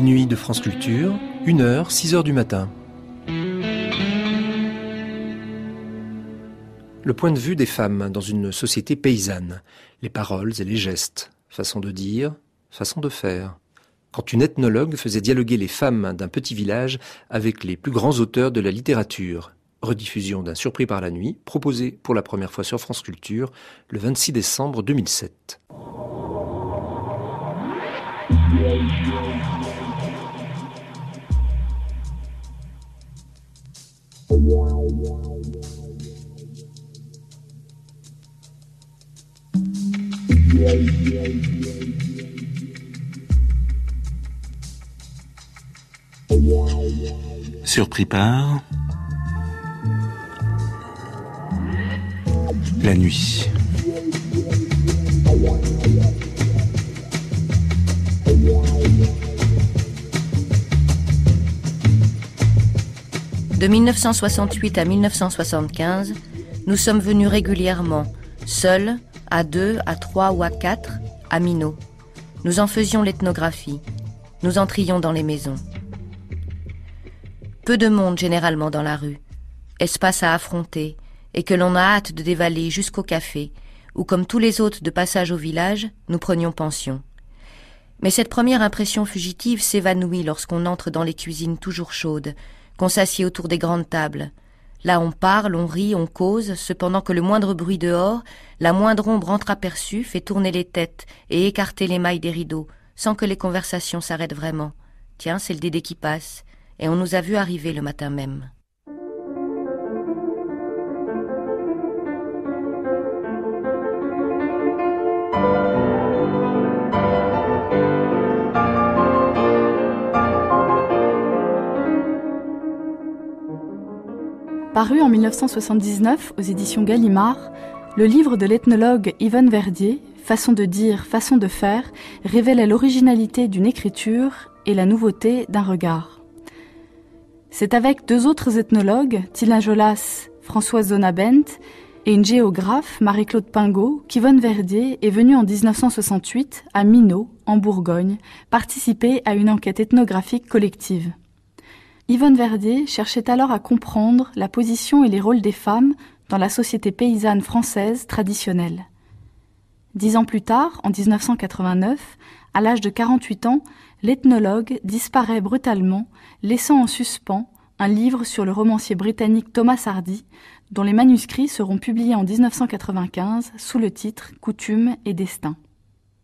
Nuit nuits de France Culture, 1h, 6h du matin. Le point de vue des femmes dans une société paysanne, les paroles et les gestes, façon de dire, façon de faire. Quand une ethnologue faisait dialoguer les femmes d'un petit village avec les plus grands auteurs de la littérature, rediffusion d'un Surpris par la nuit, proposé pour la première fois sur France Culture le 26 décembre 2007. Surpris par la nuit. De 1968 à 1975, nous sommes venus régulièrement, seuls, à deux, à trois ou à quatre, à Minot. Nous en faisions l'ethnographie. Nous entrions dans les maisons. Peu de monde généralement dans la rue, espace à affronter, et que l'on a hâte de dévaler jusqu'au café, où comme tous les hôtes de passage au village, nous prenions pension. Mais cette première impression fugitive s'évanouit lorsqu'on entre dans les cuisines toujours chaudes, qu'on s'assied autour des grandes tables. Là on parle, on rit, on cause, cependant que le moindre bruit dehors, la moindre ombre entreaperçue fait tourner les têtes et écarter les mailles des rideaux, sans que les conversations s'arrêtent vraiment. Tiens, c'est le Dédé qui passe, et on nous a vus arriver le matin même. paru en 1979 aux éditions Gallimard, le livre de l'ethnologue Yvonne Verdier, Façon de dire, façon de faire, révélait l'originalité d'une écriture et la nouveauté d'un regard. C'est avec deux autres ethnologues, tilin Jolas, Françoise bent et une géographe, Marie-Claude Pingot, qu'Yvonne Verdier est venue en 1968 à Minot, en Bourgogne, participer à une enquête ethnographique collective. Yvonne Verdier cherchait alors à comprendre la position et les rôles des femmes dans la société paysanne française traditionnelle. Dix ans plus tard, en 1989, à l'âge de 48 ans, l'ethnologue disparaît brutalement, laissant en suspens un livre sur le romancier britannique Thomas Hardy, dont les manuscrits seront publiés en 1995 sous le titre Coutume et destin.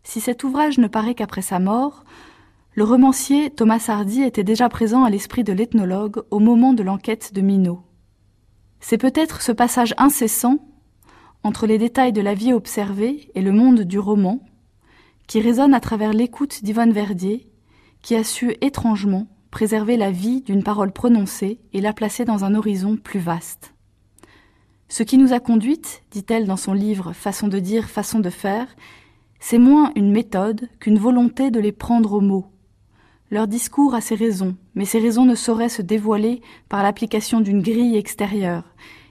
Si cet ouvrage ne paraît qu'après sa mort, le romancier Thomas Hardy était déjà présent à l'esprit de l'ethnologue au moment de l'enquête de Minot. C'est peut-être ce passage incessant entre les détails de la vie observée et le monde du roman qui résonne à travers l'écoute d'Yvonne Verdier, qui a su étrangement préserver la vie d'une parole prononcée et la placer dans un horizon plus vaste. Ce qui nous a conduites, dit-elle dans son livre Façon de dire, façon de faire, c'est moins une méthode qu'une volonté de les prendre au mot, leur discours a ses raisons, mais ces raisons ne sauraient se dévoiler par l'application d'une grille extérieure,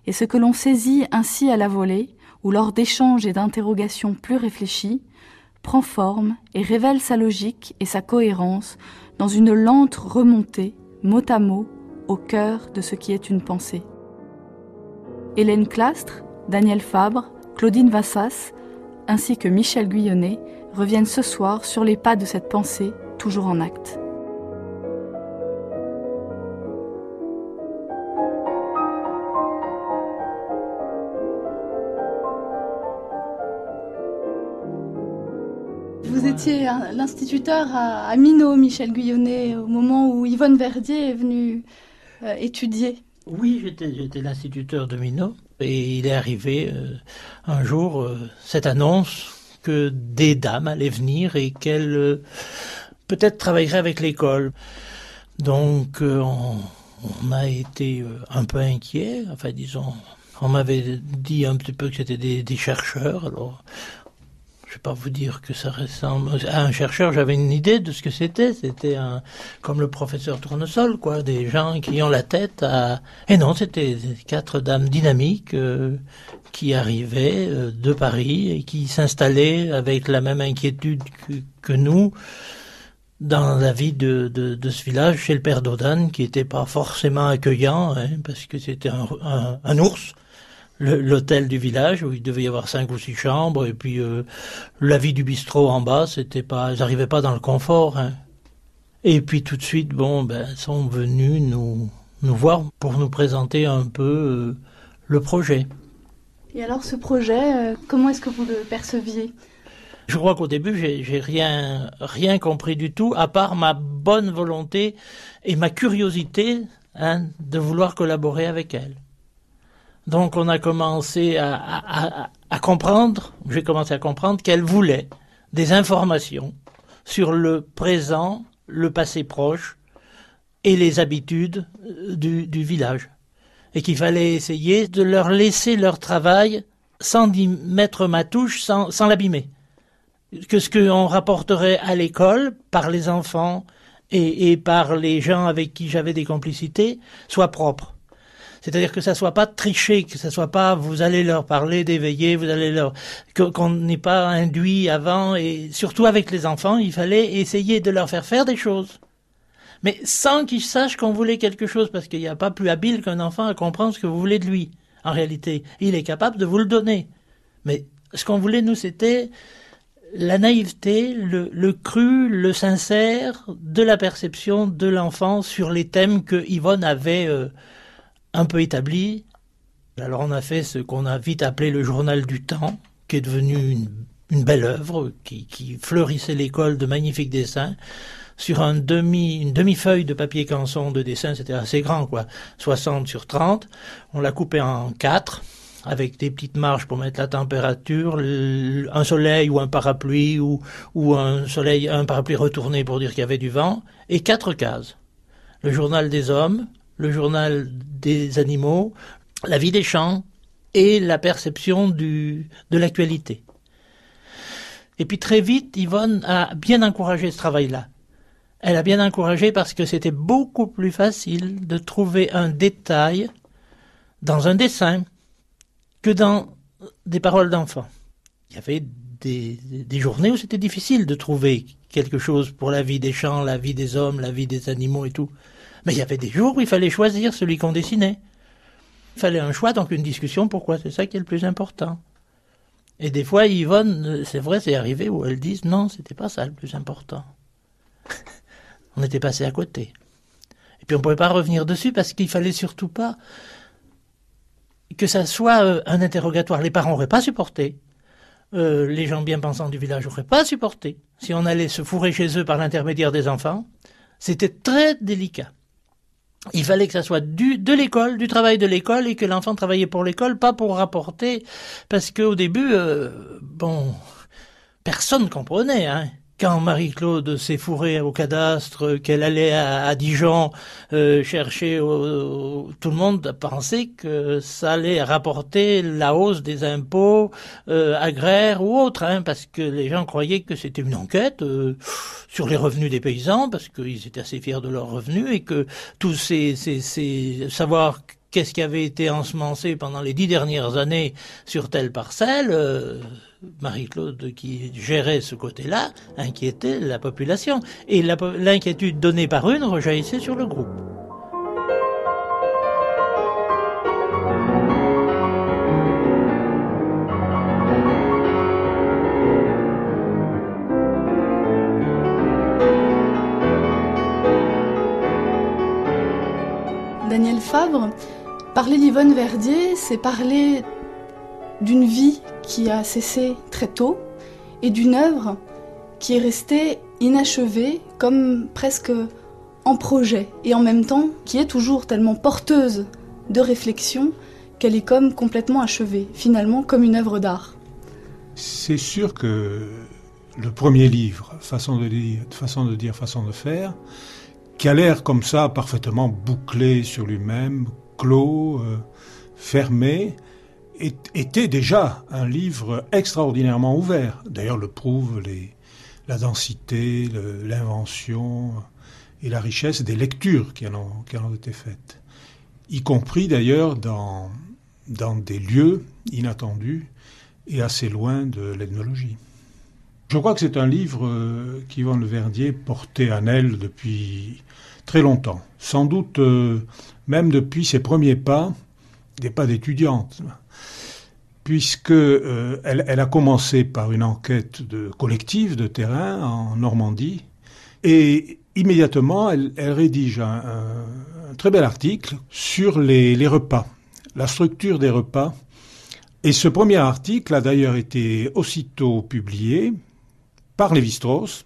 et ce que l'on saisit ainsi à la volée, ou lors d'échanges et d'interrogations plus réfléchies, prend forme et révèle sa logique et sa cohérence dans une lente remontée, mot à mot, au cœur de ce qui est une pensée. Hélène Clastre, Daniel Fabre, Claudine Vassas, ainsi que Michel Guyonnet reviennent ce soir sur les pas de cette pensée toujours en acte. étiez hein. l'instituteur à, Mino Michel Guyonnet, au moment où Yvonne Verdier est venue euh, étudier. Oui, j'étais l'instituteur de Minot. Et il est arrivé euh, un jour euh, cette annonce que des dames allaient venir et qu'elles peut-être travailleraient avec l'école. Donc on, a été un peu inquiet, enfin disons, on m'avait dit un petit peu que c'était des, des chercheurs, alors je ne vais pas vous dire que ça ressemble à un chercheur. J'avais une idée de ce que c'était. C'était un, comme le professeur Tournesol, quoi, des gens qui ont la tête à. Et non, c'était quatre dames dynamiques euh, qui arrivaient euh, de Paris et qui s'installaient avec la même inquiétude que, nous dans la vie de, ce village chez le père Dodan, qui n'était pas forcément accueillant, hein, parce que c'était un ours l'hôtel du village où il devait y avoir cinq ou six chambres et puis euh, la vie du bistrot en bas, c'était pas, j'arrivais pas dans le confort. Hein. Et puis tout de suite, bon, ben, sont venus nous nous voir pour nous présenter un peu euh, le projet. Et alors ce projet, euh, comment est-ce que vous le perceviez Je crois qu'au début, j'ai rien rien compris du tout, à part ma bonne volonté et ma curiosité hein, de vouloir collaborer avec elle. Donc on a commencé à, comprendre, j'ai commencé à comprendre qu'elle voulait des informations sur le présent, le passé proche et les habitudes euh, du, village. Et qu'il fallait essayer de leur laisser leur travail sans y mettre ma touche, sans, l'abîmer. Que ce qu'on rapporterait à l'école par les enfants et par les gens avec qui j'avais des complicités soit propre. C'est-à-dire que ça soit pas triché, que ça soit pas vous allez leur parler d'éveiller, vous allez leur qu'on n'ait pas induit avant et surtout avec les enfants, il fallait essayer de leur faire faire des choses. Mais sans qu'ils sachent qu'on voulait quelque chose parce qu'il n'y a pas plus habile qu'un enfant à comprendre ce que vous voulez de lui. En réalité, il est capable de vous le donner. Mais ce qu'on voulait nous c'était la naïveté, le, cru, le sincère de la perception de l'enfant sur les thèmes que Yvonne avait euh, un peu établi. Alors on a fait ce qu'on a vite appelé le journal du temps, qui est devenu une, belle œuvre, qui, fleurissait l'école de magnifiques dessins sur une demi-feuille de papier canson de dessin, c'était assez grand, quoi. 60 sur 30. On l'a coupé en quatre, avec des petites marges pour mettre la température, un soleil ou un parapluie, ou, ou un soleil, un parapluie retourné pour dire qu'il y avait du vent, et quatre cases. Le journal des hommes, le journal des animaux, la vie des champs et la perception de l'actualité. Et puis très vite, Yvonne a bien encouragé ce travail-là. Elle a bien encouragé parce que c'était beaucoup plus facile de trouver un détail dans un dessin que dans des paroles d'enfants. Il y avait des journées où c'était difficile de trouver quelque chose pour la vie des champs, la vie des hommes, la vie des animaux et tout. Mais il y avait des jours où il fallait choisir celui qu'on dessinait. Il fallait un choix, donc une discussion, pourquoi c'est ça qui est le plus important. Et des fois, Yvonne, euh, c'est vrai, c'est arrivé où elles disent non, c'était pas ça le plus important. on était passé à côté. Et puis on ne pouvait pas revenir dessus parce qu'il fallait surtout pas que ça soit euh, un interrogatoire. Les parents n'auraient pas supporté. Euh, les gens bien pensants du village n'auraient pas supporté. Si on allait se fourrer chez eux par l'intermédiaire des enfants, c'était très délicat. Il fallait que ça soit de l'école, du travail de l'école, et que l'enfant travaillait pour l'école, pas pour rapporter, parce qu'au début, euh, bon, personne comprenait. Hein quand Marie-Claude s'est fourrée au cadastre, qu'elle allait à, Dijon euh, chercher, tout le monde pensait que ça allait rapporter la hausse des impôts euh, agraires ou autres, hein, parce que les gens croyaient que c'était une enquête euh, sur les revenus des paysans, parce qu'ils étaient assez fiers de leurs revenus et que tous ces, savoir qu'est-ce qui avait été ensemencé pendant les dix dernières années sur telle parcelle Marie-Claude, qui gérait ce côté-là, inquiétait la population. Et l'inquiétude donnée par une rejaillissait sur le groupe. Daniel Fabre, parler d'Yvonne Verdier, c'est parler d'une vie qui a cessé très tôt et d'une œuvre qui est restée inachevée comme presque en projet et en même temps qui est toujours tellement porteuse de réflexion qu'elle est comme complètement achevée, finalement comme une œuvre d'art. C'est sûr que le premier livre, façon de dire, façon de, dire, façon de faire, qui a l'air comme ça parfaitement bouclé sur lui-même, clos, euh, fermé, était déjà un livre extraordinairement ouvert. D'ailleurs, le prouvent les, la densité, l'invention et la richesse des lectures qui en ont, été faites, y compris d'ailleurs dans, dans des lieux inattendus et assez loin de l'ethnologie. Je crois que c'est un livre qui euh, qu'Yvan Le Verdier portait en elle depuis très longtemps, sans doute euh, même depuis ses premiers pas, des pas d'étudiante puisque euh, elle, a commencé par une enquête de, collective de terrain en Normandie, et immédiatement, elle, rédige un, très bel article sur les, repas, la structure des repas. Et ce premier article a d'ailleurs été aussitôt publié par Lévi-Strauss,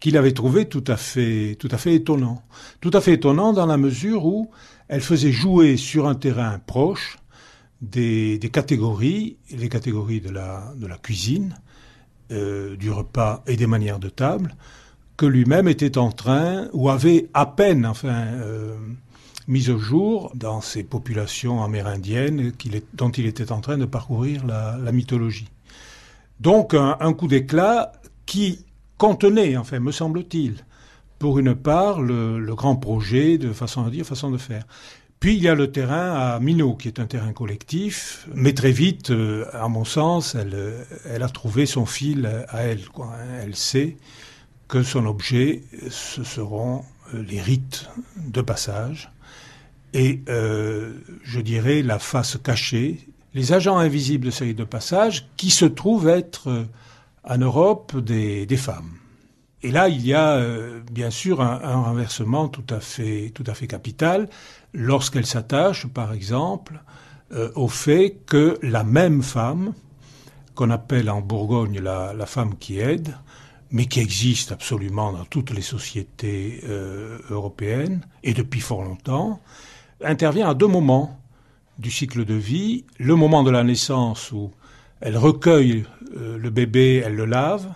qu'il avait trouvé tout à fait, tout à fait étonnant. Tout à fait étonnant dans la mesure où elle faisait jouer sur un terrain proche des, catégories, les catégories de la, cuisine, euh, du repas et des manières de table, que lui-même était en train, ou avait à peine, enfin, euh, mis au jour dans ces populations amérindiennes dont il était en train de parcourir la, mythologie. Donc un, coup d'éclat qui contenait, enfin, me semble-t-il, pour une part, le, le, grand projet de façon à dire, façon de faire. Puis il y a le terrain à Minot, qui est un terrain collectif, mais très vite, euh, à mon sens, euh, elle, a trouvé son fil à elle. Hein. Elle sait que son objet, ce seront euh, les rites de passage et, je dirais, la face cachée, les agents invisibles de ces rites de passage qui se trouvent être en Europe des femmes. Et là, il y a euh, bien sûr un, renversement tout à fait, capital lorsqu'elle s'attache, par exemple, euh, au fait que la même femme, qu'on appelle en Bourgogne la, femme qui aide, mais qui existe absolument dans toutes les sociétés euh, européennes et depuis fort longtemps, intervient à deux moments du cycle de vie. Le moment de la naissance où elle recueille le bébé, elle le lave,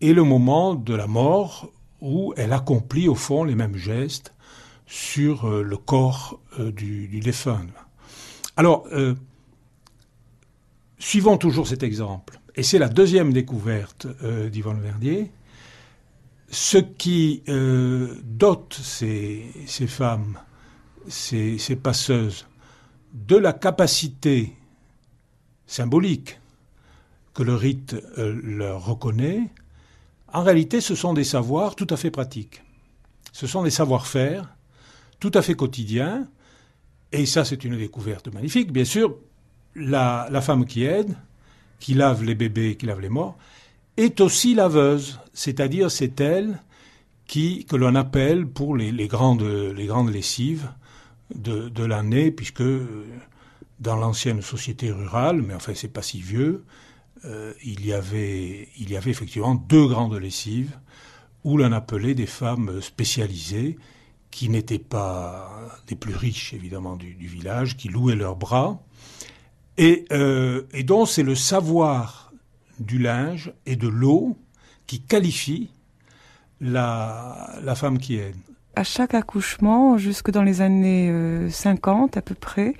et le moment de la mort où elle accomplit au fond les mêmes gestes sur euh, le corps euh, du, du défunt. Alors, euh, suivons toujours cet exemple, et c'est la deuxième découverte d'Yvonne d'Yvan Verdier, ce qui dote ces, femmes, ces passeuses, de la capacité symbolique que le rite leur reconnaît, en réalité, ce sont des savoirs tout à fait pratiques. Ce sont des savoir-faire tout à fait quotidiens. Et ça, c'est une découverte magnifique. Bien sûr, la, femme qui aide, qui lave les bébés, qui lave les morts, est aussi laveuse. C'est-à-dire, c'est elle qui, que l'on appelle pour les, grandes, les grandes lessives de, de l'année, puisque euh, dans l'ancienne société rurale, mais enfin, c'est pas si vieux, euh, il, y avait, effectivement deux grandes lessives où l'on appelait des femmes spécialisées qui n'étaient pas les plus riches évidemment du, village, qui louaient leurs bras, euh, et, donc c'est le savoir du linge et de l'eau qui qualifie la, la femme qui aide. À chaque accouchement, jusque dans les années 50 euh, à peu près,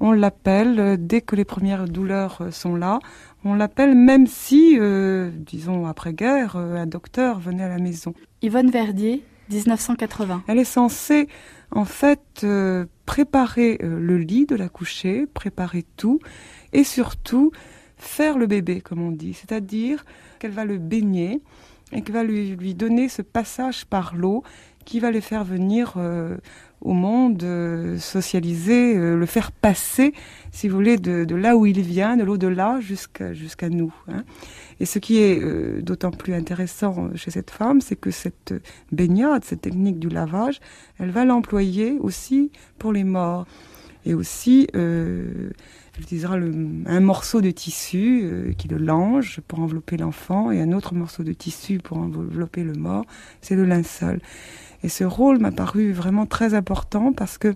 on l'appelle dès que les premières douleurs sont là, on l'appelle même si, euh, disons après-guerre, euh, un docteur venait à la maison. Yvonne Verdier, 1980. Elle est censée en fait euh, préparer le lit de la couchée, préparer tout et surtout faire le bébé, comme on dit, c'est-à-dire qu'elle va le baigner et qu'elle va lui, donner ce passage par l'eau qui va les faire venir au monde, euh, socialiser, euh, le faire passer, si vous voulez, de, là où il vient, de l'au-delà jusqu'à jusqu'à nous. Hein. Et ce qui est euh, d'autant plus intéressant chez cette femme, c'est que cette baignade, cette technique du lavage, elle va l'employer aussi pour les morts. Et aussi, elle utilisera un morceau de tissu qui le l'ange pour envelopper l'enfant et un autre morceau de tissu pour envelopper le mort, c'est le linceul. Et ce rôle m'a paru vraiment très important parce que,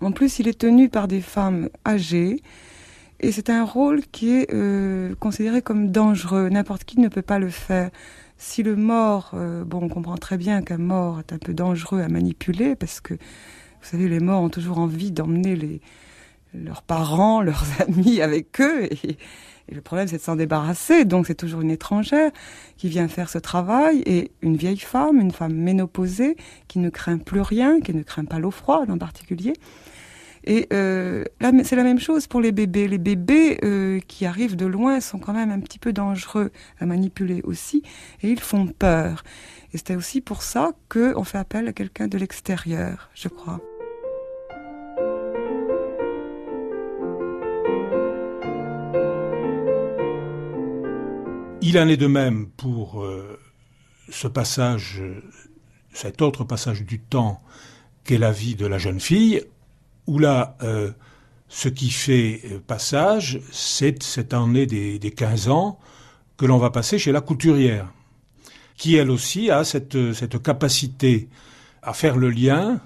en plus, il est tenu par des femmes âgées. Et c'est un rôle qui est euh, considéré comme dangereux. N'importe qui ne peut pas le faire. Si le mort, euh, bon, on comprend très bien qu'un mort est un peu dangereux à manipuler parce que, vous savez, les morts ont toujours envie d'emmener les, leurs parents, leurs amis avec eux. Et, et le problème, c'est de s'en débarrasser. Donc, c'est toujours une étrangère qui vient faire ce travail et une vieille femme, une femme ménopausée, qui ne craint plus rien, qui ne craint pas l'eau froide en particulier. Et euh, c'est la même chose pour les bébés. Les bébés euh, qui arrivent de loin sont quand même un petit peu dangereux à manipuler aussi, et ils font peur. Et c'était aussi pour ça qu'on fait appel à quelqu'un de l'extérieur, je crois. Il en est de même pour euh, ce passage, cet autre passage du temps qu'est la vie de la jeune fille, où là, euh, ce qui fait euh, passage, c'est cette année des, 15 ans que l'on va passer chez la couturière, qui elle aussi a cette, capacité à faire le lien,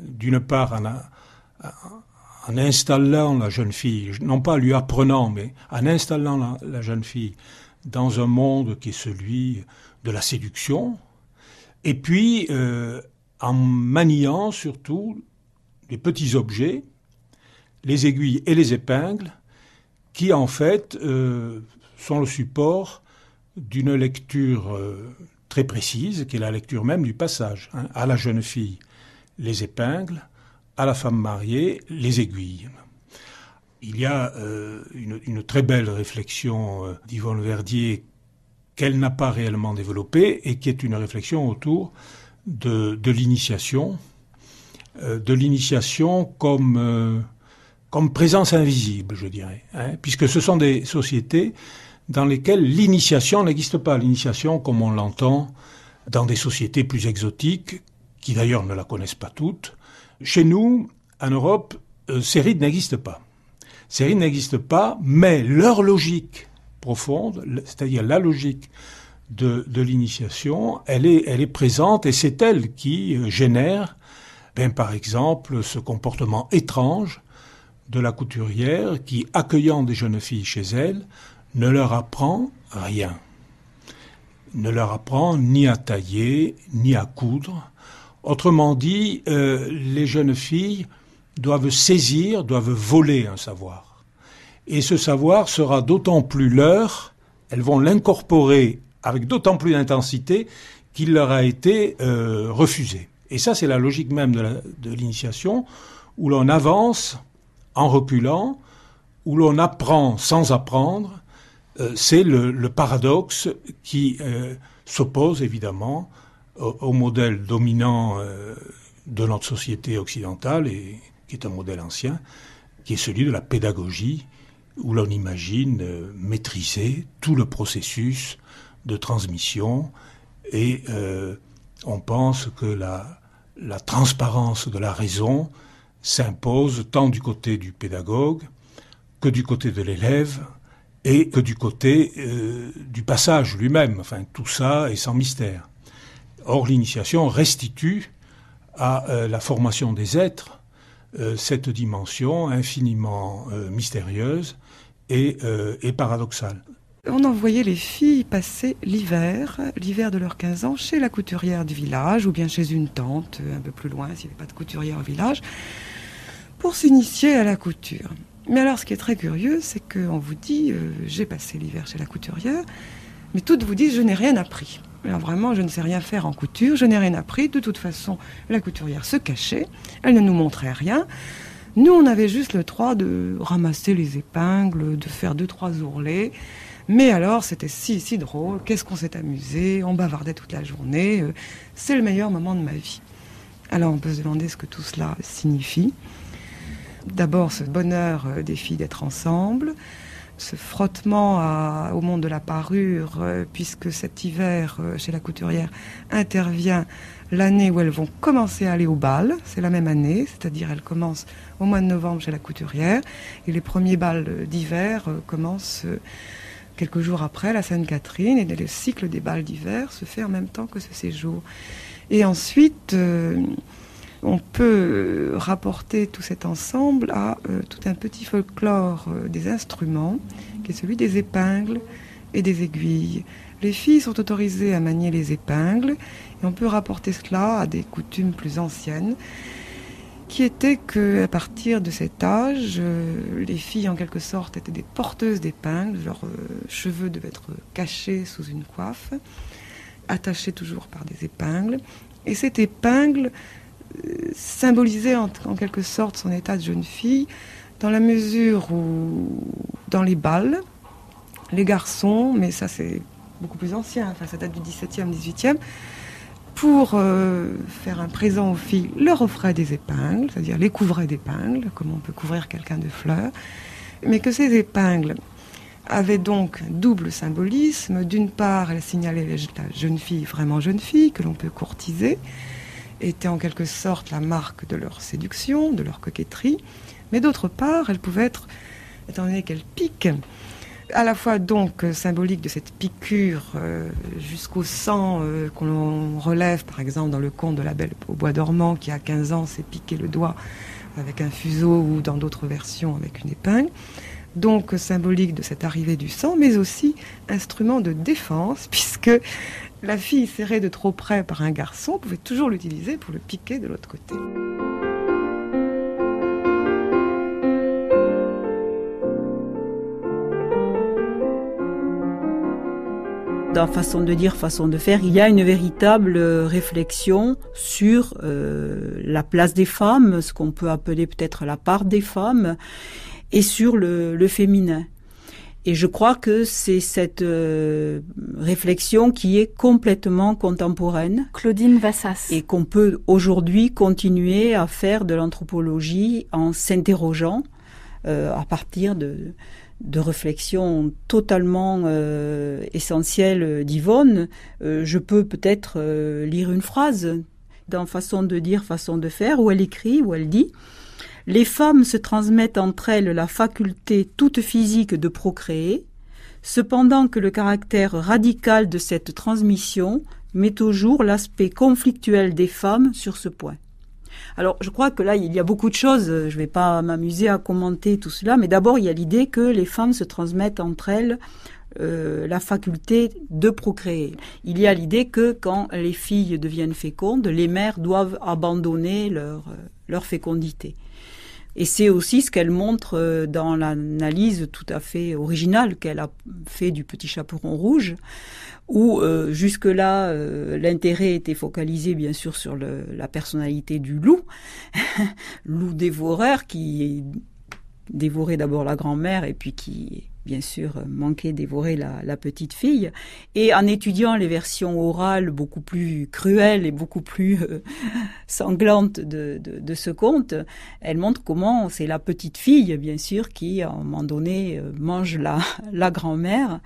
d'une part en, installant la jeune fille, non pas lui apprenant, mais en installant la jeune fille dans un monde qui est celui de la séduction, et puis euh, en maniant surtout les petits objets, les aiguilles et les épingles, qui en fait euh, sont le support d'une lecture euh, très précise, qui est la lecture même du passage, hein, à la jeune fille les épingles, à la femme mariée les aiguilles. Il y a euh, une, très belle réflexion euh, d'Yvonne Verdier qu'elle n'a pas réellement développée et qui est une réflexion autour de, l'initiation, euh, de l'initiation comme comme présence invisible, je dirais, hein, puisque ce sont des sociétés dans lesquelles l'initiation n'existe pas. L'initiation, comme on l'entend dans des sociétés plus exotiques, qui d'ailleurs ne la connaissent pas toutes. Chez nous, en Europe, ces rites n'existent pas séries n'existent pas, mais leur logique profonde, c'est-à-dire la logique de, l'initiation, elle est, présente et c'est elle qui euh, génère, ben, par exemple, ce comportement étrange de la couturière qui, accueillant des jeunes filles chez elle, ne leur apprend rien. Ne leur apprend ni à tailler, ni à coudre. Autrement dit, euh, les jeunes filles doivent saisir, doivent voler un savoir. Et ce savoir sera d'autant plus leur, elles vont l'incorporer avec d'autant plus d'intensité qu'il leur a été euh, refusé. Et ça, c'est la logique même de l'initiation, où l'on avance en reculant, où l'on apprend sans apprendre. Euh, c'est le, paradoxe qui euh, s'oppose évidemment au, au, modèle dominant de notre société occidentale et, qui est un modèle ancien, qui est celui de la pédagogie, où l'on imagine euh, maîtriser tout le processus de transmission et euh, on pense que la, transparence de la raison s'impose tant du côté du pédagogue que du côté de l'élève et que du côté euh, du passage lui-même. Enfin, tout ça est sans mystère. Or, l'initiation restitue à la formation des êtres euh, cette dimension infiniment euh, mystérieuse euh, et, paradoxale. On envoyait les filles passer l'hiver, l'hiver de leurs 15 ans, chez la couturière du village ou bien chez une tante un peu plus loin s'il n'y avait pas de couturière au village, pour s'initier à la couture. Mais alors ce qui est très curieux, c'est qu'on vous dit, j'ai passé l'hiver chez la couturière, mais toutes vous disent, je n'ai rien appris. Alors vraiment, je ne sais rien faire en couture, je n'ai rien appris. De toute façon, la couturière se cachait, elle ne nous montrait rien. Nous, on avait juste le droit de ramasser les épingles, de faire deux, trois ourlets. Mais alors, c'était si, si drôle. Qu'est-ce qu'on s'est amusé On bavardait toute la journée. Euh, c'est le meilleur moment de ma vie. Alors, on peut se demander ce que tout cela signifie. D'abord, ce bonheur euh, des filles d'être ensemble ce frottement au monde de la parure, euh, puisque cet hiver euh, chez la couturière intervient l'année où elles vont commencer à aller au bal, c'est la même année, c'est-à-dire elles commencent au mois de novembre chez la couturière, et les premiers bals d'hiver euh, commencent quelques jours après la Sainte-Catherine, et le cycle des bals d'hiver se fait en même temps que ce séjour. Et ensuite, on peut euh, rapporter tout cet ensemble à euh, tout un petit folklore euh, des instruments, qui est celui des épingles et des aiguilles. Les filles sont autorisées à manier les épingles, et on peut rapporter cela à des coutumes plus anciennes, qui étaient que, à partir de cet âge, les filles en quelque sorte étaient des porteuses d'épingles, leurs cheveux devaient être cachés sous une coiffe, attachés toujours par des épingles, et cette épingle symbolisait en, quelque sorte son état de jeune fille, dans la mesure où, dans les balles, les garçons, mais ça c'est beaucoup plus ancien, enfin ça date du 17e, 18e, pour euh, faire un présent aux filles, leur offrait des épingles, c'est-à-dire les couvrait d'épingles, comme on peut couvrir quelqu'un de fleurs, mais que ces épingles avaient donc un double symbolisme. D'une part, elle signalaient la jeune fille, vraiment jeune fille, que l'on peut courtiser, était en quelque sorte la marque de leur séduction, de leur coquetterie, mais d'autre part, elle pouvait être, étant donné qu'elle pique, à la fois donc euh, symbolique de cette piqûre euh, jusqu'au sang euh, qu'on relève par exemple dans le conte de la Belle au bois dormant qui à 15 ans s'est piqué le doigt avec un fuseau ou dans d'autres versions avec une épingle. Donc symbolique de cette arrivée du sang, mais aussi instrument de défense, puisque la fille serrée de trop près par un garçon pouvait toujours l'utiliser pour le piquer de l'autre côté. dans façon de dire, façon de faire, il y a une véritable euh, réflexion sur euh, la place des femmes, ce qu'on peut appeler peut-être la part des femmes, et sur le féminin. Et je crois que c'est cette euh, réflexion qui est complètement contemporaine. Claudine Vassas. Et qu'on peut aujourd'hui continuer à faire de l'anthropologie en s'interrogeant euh, à partir de, de réflexions totalement euh, essentielles d'Yvonne. je peux peut-être lire une phrase dans façon de dire, façon de faire, où elle écrit, où elle dit. Les femmes se transmettent entre elles la faculté toute physique de procréer, cependant que le caractère radical de cette transmission met au jour l'aspect conflictuel des femmes sur ce point. Alors, je crois que là, il y a beaucoup de choses. Je ne vais pas m'amuser à commenter tout cela, mais d'abord, il y a l'idée que les femmes se transmettent entre elles euh, la faculté de procréer. Il y a l'idée que quand les filles deviennent fécondes, les mères doivent abandonner leur euh, fécondité. Et c'est aussi ce qu'elle montre euh, dans l'analyse tout à fait originale qu'elle a fait du Petit Chaperon Rouge, où euh, jusque-là, euh, l'intérêt était focalisé bien sûr sur la personnalité du loup, loup dévoreur qui dévorait d'abord la grand-mère et puis qui bien sûr euh, manquer, dévorer la, petite fille. Et en étudiant les versions orales beaucoup plus cruelles et beaucoup plus euh, sanglantes de, ce conte, elle montre comment c'est la petite fille, bien sûr, qui à un moment donné euh, mange la, la grand-mère.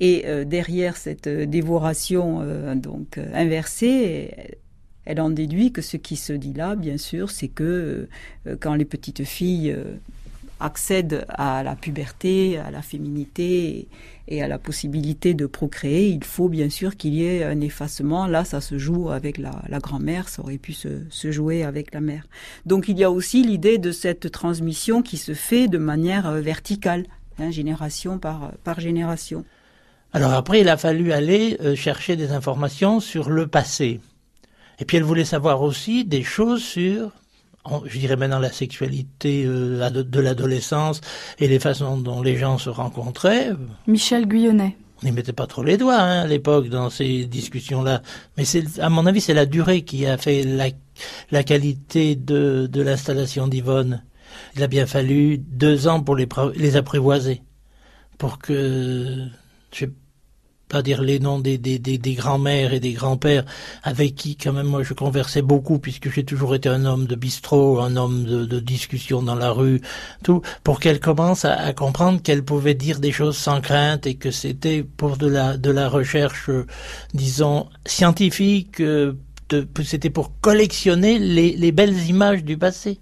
Et derrière cette dévoration donc inversée, elle en déduit que ce qui se dit là, bien sûr, c'est que quand les petites filles Accède à la puberté, à la féminité et à la possibilité de procréer, il faut bien sûr qu'il y ait un effacement. Là, ça se joue avec la, grand-mère, ça aurait pu se, jouer avec la mère. Donc il y a aussi l'idée de cette transmission qui se fait de manière euh, verticale, hein, génération par, par génération. Alors après, il a fallu aller euh, chercher des informations sur le passé. Et puis elle voulait savoir aussi des choses sur je dirais maintenant la sexualité euh, de l'adolescence et les façons dont les gens se rencontraient. Michel Guyonnet. On n'y mettait pas trop les doigts hein, à l'époque dans ces discussions-là. Mais c'est, à mon avis, c'est la durée qui a fait la, qualité de, l'installation d'Yvonne. Il a bien fallu deux ans pour les, les apprivoiser, pour que à dire les noms des, des, des, grands-mères et des grands-pères avec qui quand même moi je conversais beaucoup puisque j'ai toujours été un homme de bistrot, un homme de, discussion dans la rue, tout, pour qu'elle commence à, comprendre qu'elle pouvait dire des choses sans crainte et que c'était pour de la, de la recherche, euh, disons, scientifique, euh, c'était pour collectionner les, les belles images du passé.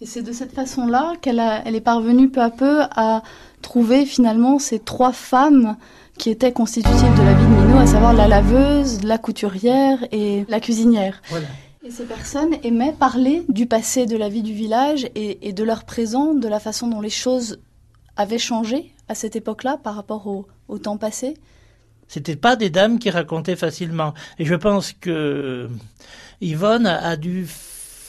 Et c'est de cette façon-là qu'elle elle est parvenue peu à peu à trouver finalement ces trois femmes qui étaient constitutives de la vie de Minot, à savoir la laveuse, la couturière et la cuisinière. Et ces personnes aimaient parler du passé de la vie du village et, de leur présent, de la façon dont les choses avaient changé à cette époque-là par rapport au, temps passé. C'était pas des dames qui racontaient facilement. Et je pense que Yvonne a dû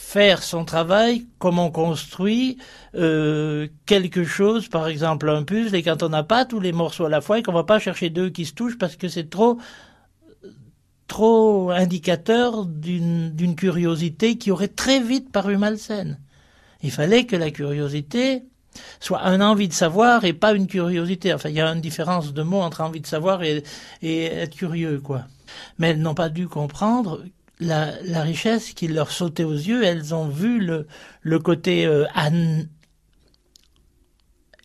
faire son travail, comme on construit euh, quelque chose, par exemple un puzzle, et quand on n'a pas tous les morceaux à la fois et qu'on va pas chercher deux qui se touchent parce que c'est trop trop indicateur d'une curiosité qui aurait très vite paru malsaine. Il fallait que la curiosité soit un envie de savoir et pas une curiosité. Enfin, il y a une différence de mots entre envie de savoir et, et être curieux, quoi. Mais elles n'ont pas dû comprendre la, richesse qui leur sautait aux yeux, elles ont vu le, le côté euh,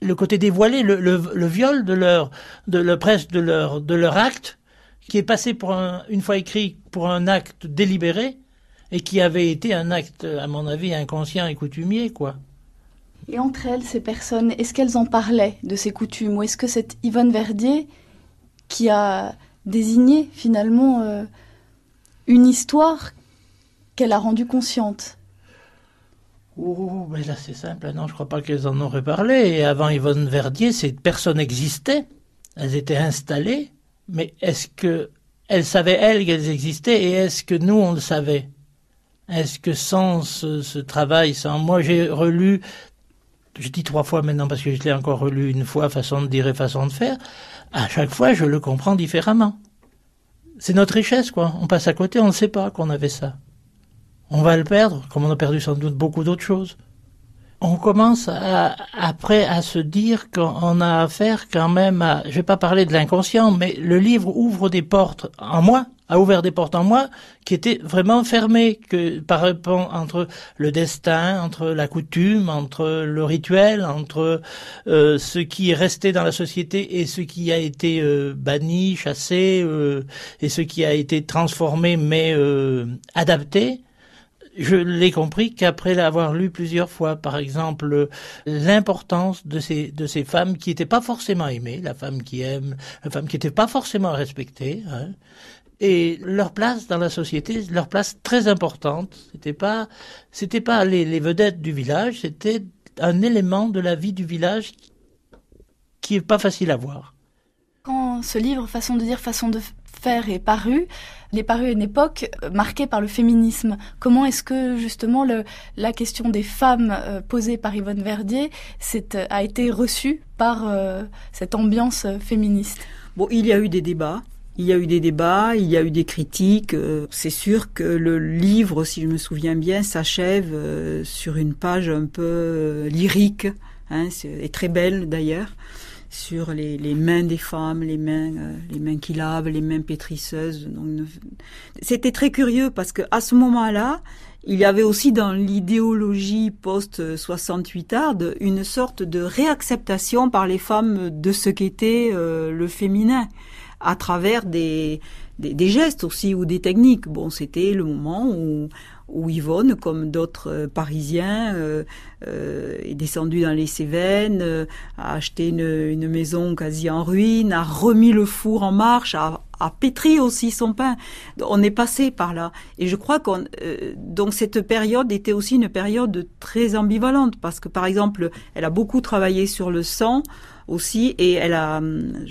le côté dévoilé, le, le, viol de leur de leur presse, de leur de leur acte, qui est passé pour une fois écrit pour un acte délibéré et qui avait été un acte, à mon avis, inconscient et coutumier, quoi. Et entre elles, ces personnes, est-ce qu'elles en parlaient de ces coutumes ou est-ce que c'est Yvonne Verdier qui a désigné finalement euh, une histoire qu'elle a rendue consciente. Oh, mais là c'est simple, hein. non, je crois pas qu'elles en auraient parlé. Et avant Yvonne Verdier, ces personnes existaient, elles étaient installées, mais est-ce que elles savaient, elles, qu'elles existaient, et est-ce que nous, on le savait Est-ce que sans ce, travail, sans... Moi, j'ai relu, je dis trois fois maintenant parce que je l'ai encore relu une fois, façon de dire et façon de faire, à chaque fois, je le comprends différemment c'est notre richesse, quoi. On passe à côté, on ne sait pas qu'on avait ça. On va le perdre, comme on a perdu sans doute beaucoup d'autres choses. On commence à, après à se dire qu'on a affaire quand même à, je vais pas parler de l'inconscient, mais le livre ouvre des portes en moi a ouvert des portes en moi qui étaient vraiment fermées que par rapport entre le destin, entre la coutume, entre le rituel, entre euh, ce qui est resté dans la société et ce qui a été euh, banni, chassé euh, et ce qui a été transformé mais adapté. Je l'ai compris qu'après l'avoir lu plusieurs fois, par exemple, l'importance de ces, de ces femmes qui n'étaient pas forcément aimées, la femme qui aime, la femme qui n'était pas forcément respectée, hein, et leur place dans la société, leur place très importante. C'était pas, c'était pas les, vedettes du village, c'était un élément de la vie du village qui est pas facile à voir. Quand ce livre, façon de dire, façon de faire, est paru, il est paru à une époque euh, marquée par le féminisme. Comment est-ce que justement le, la question des femmes euh, posée par Yvonne Verdier euh, a été reçue par cette ambiance féministe Bon, il y a eu des débats. Il y a eu des débats, il y a eu des critiques. Euh, c'est sûr que le livre, si je me souviens bien, s'achève euh, sur une page un peu euh, lyrique, hein, et très belle d'ailleurs, sur les, mains des femmes, les mains, les mains qui lavent, les mains pétrisseuses. C'était très curieux parce qu'à ce moment-là, il y avait aussi dans l'idéologie post-68arde une sorte de réacceptation par les femmes de ce qu'était le féminin à travers des, des, des gestes aussi ou des techniques. Bon, c'était le moment où, où Yvonne, comme d'autres euh, Parisiens, euh, euh, est descendue dans les Cévennes, euh, a acheté une, une, maison quasi en ruine, a remis le four en marche, a, a pétri aussi son pain. On est passé par là, et je crois qu'on donc cette période était aussi une période très ambivalente parce que par exemple, elle a beaucoup travaillé sur le sang aussi. Et elle a, euh, euh,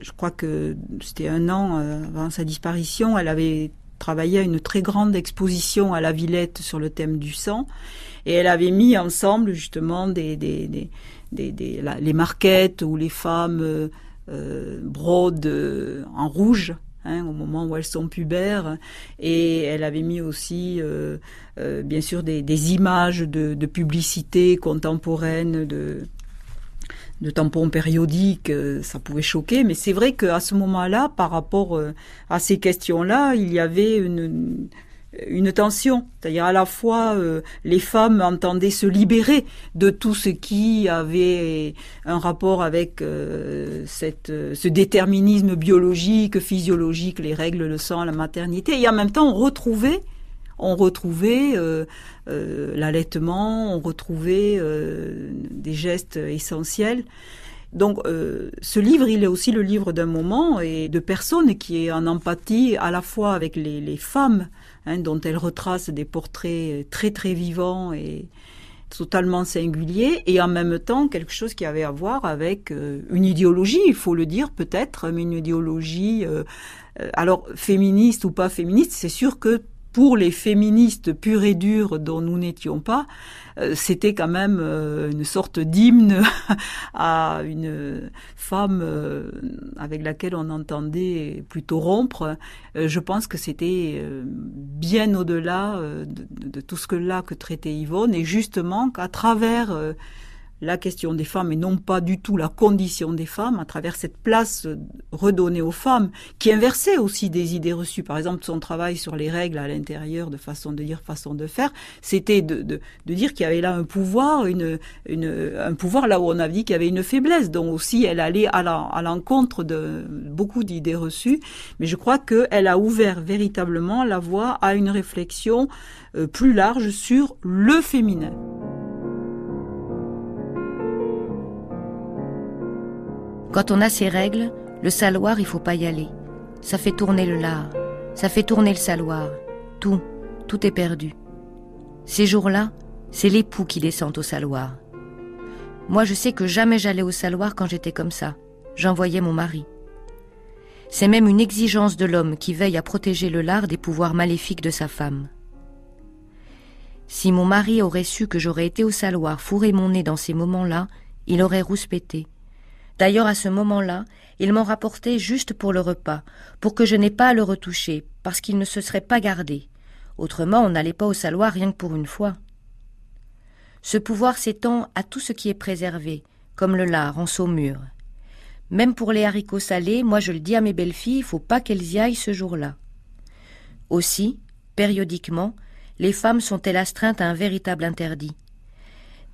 je, crois que c'était un an euh, avant sa disparition, elle avait travaillé à une très grande exposition à la Villette sur le thème du sang. Et elle avait mis ensemble justement des, les marquettes où les femmes brodent en rouge. Hein, au moment où elles sont pubères. Et elle avait mis aussi, bien sûr, des, images de, de publicité contemporaine de, de tampons périodiques, euh, ça pouvait choquer, mais c'est vrai qu'à ce moment-là, par rapport euh, à ces questions-là, il y avait une, tension, c'est-à-dire à la fois euh, les femmes entendaient se libérer de tout ce qui avait un rapport avec cette, ce déterminisme biologique, physiologique, les règles, le sang, la maternité, et en même temps on on retrouvait euh, euh, l'allaitement, on retrouvait euh, des gestes essentiels. Donc ce livre, il est aussi le livre d'un moment et de personnes qui est en empathie à la fois avec les, femmes, hein, dont elle retrace des portraits très très vivants et totalement singuliers, et en même temps quelque chose qui avait à voir avec une idéologie, il faut le dire peut-être, mais une idéologie alors féministe ou pas féministe, c'est sûr que pour les féministes purs et durs dont nous n'étions pas, euh, c'était quand même euh, une sorte d'hymne à une femme euh, avec laquelle on entendait plutôt rompre. Je pense que c'était bien au-delà de, de, tout ce que là que traitait Yvonne et justement qu'à travers la question des femmes et non pas du tout la condition des femmes à travers cette place euh, redonnée aux femmes qui inversait aussi des idées reçues. Par exemple, son travail sur les règles à l'intérieur de façon de dire, façon de faire, c'était de, de, de, dire qu'il y avait là un pouvoir, une, une, un pouvoir là où on avait dit qu'il y avait une faiblesse. Donc aussi, elle allait à l'encontre de beaucoup d'idées reçues. Mais je crois qu'elle a ouvert véritablement la voie à une réflexion euh, plus large sur le féminin. Quand on a ces règles, le saloir, il faut pas y aller. Ça fait tourner le lard, ça fait tourner le saloir. Tout, tout est perdu. Ces jours-là, c'est l'époux qui descend au saloir. Moi, je sais que jamais j'allais au saloir quand j'étais comme ça. J'envoyais mon mari. C'est même une exigence de l'homme qui veille à protéger le lard des pouvoirs maléfiques de sa femme. Si mon mari aurait su que j'aurais été au saloir fourrer mon nez dans ces moments-là, il aurait rouspété. D'ailleurs, à ce moment-là, ils m'en rapportait juste pour le repas, pour que je n'aie pas à le retoucher, parce qu'il ne se serait pas gardé. Autrement, on n'allait pas au saloir rien que pour une fois. Ce pouvoir s'étend à tout ce qui est préservé, comme le lard en saumure. Même pour les haricots salés, moi je le dis à mes belles-filles, il faut pas qu'elles y aillent ce jour-là. Aussi, périodiquement, les femmes sont-elles astreintes à un véritable interdit,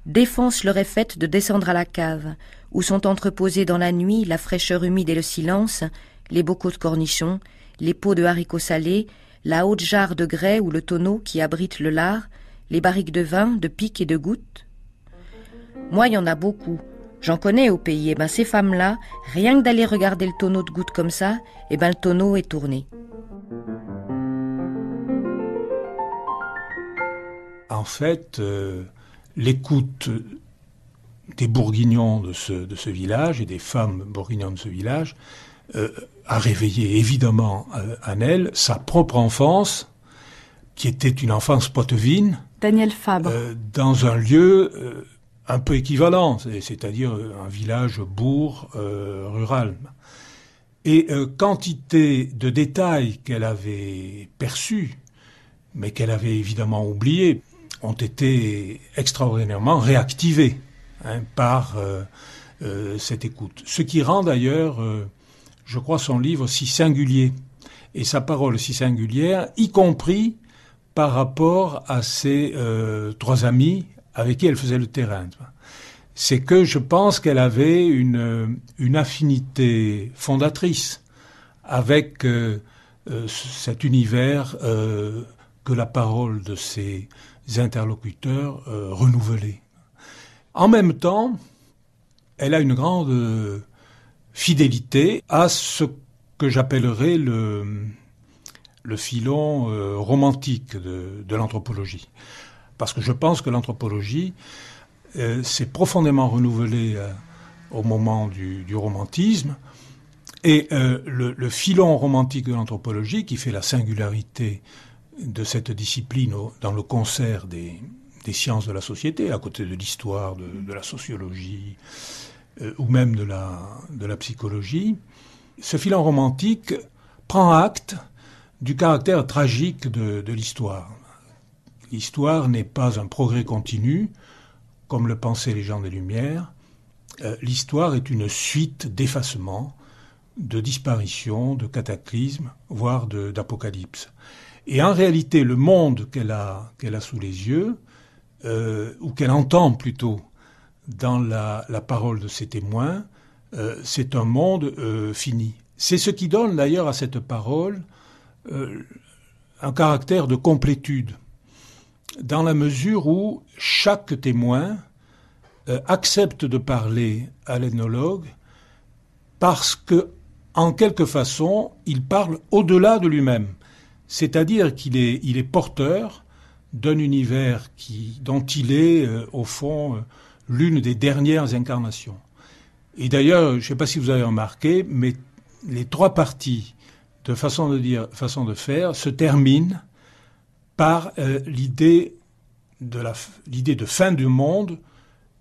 Défense leur est faite de descendre à la cave, où sont entreposés dans la nuit la fraîcheur humide et le silence, les bocaux de cornichons, les pots de haricots salés, la haute jarre de grès ou le tonneau qui abrite le lard, les barriques de vin, de pique et de gouttes. Moi, il y en a beaucoup. J'en connais au pays. Et eh ben, ces femmes-là, rien que d'aller regarder le tonneau de goutte comme ça, et eh ben, le tonneau est tourné. En fait, euh, l'écoute des bourguignons de ce, village et des femmes bourguignons de ce village euh, a réveillé évidemment en euh, elle sa propre enfance, qui était une enfance potevine. Daniel Fabre. Euh, dans un lieu un peu équivalent, c'est-à-dire un village bourg rural. Et quantité de détails qu'elle avait perçus, mais qu'elle avait évidemment oubliés, ont été extraordinairement réactivés hein, par euh, euh, cette écoute. Ce qui rend d'ailleurs, euh, je crois, son livre si singulier et sa parole si singulière, y compris par rapport à ses trois amis avec qui elle faisait le terrain. C'est que je pense qu'elle avait une, une affinité fondatrice avec cet univers que la parole de ses interlocuteurs euh, renouvelés. En même temps, elle a une grande euh, fidélité à ce que j'appellerais le, filon euh, romantique de, l'anthropologie. Parce que je pense que l'anthropologie s'est profondément renouvelée au moment du, romantisme. Et le, filon romantique de l'anthropologie, qui fait la singularité de cette discipline dans le concert des, sciences de la société, à côté de l'histoire, de, la sociologie, euh, ou même de la, psychologie, ce filon romantique prend acte du caractère tragique de, l'histoire. L'histoire n'est pas un progrès continu, comme le pensaient les gens des Lumières. Euh, l'histoire est une suite d'effacement, de disparition, de cataclysmes, voire d'apocalypse. Et en réalité, le monde qu'elle a, a sous les yeux, euh, ou qu'elle entend plutôt dans la, parole de ses témoins, euh, c'est un monde euh, fini. C'est ce qui donne d'ailleurs à cette parole un caractère de complétude, dans la mesure où chaque témoin accepte de parler à l'ethnologue parce que, en quelque façon, il parle au-delà de lui-même. C'est-à-dire qu'il est, porteur d'un univers qui, dont il est, euh, au fond, euh, l'une des dernières incarnations. Et d'ailleurs, je ne sais pas si vous avez remarqué, mais les trois parties de façon de dire, façon de faire, se terminent par euh, l'idée de la l'idée de fin du monde,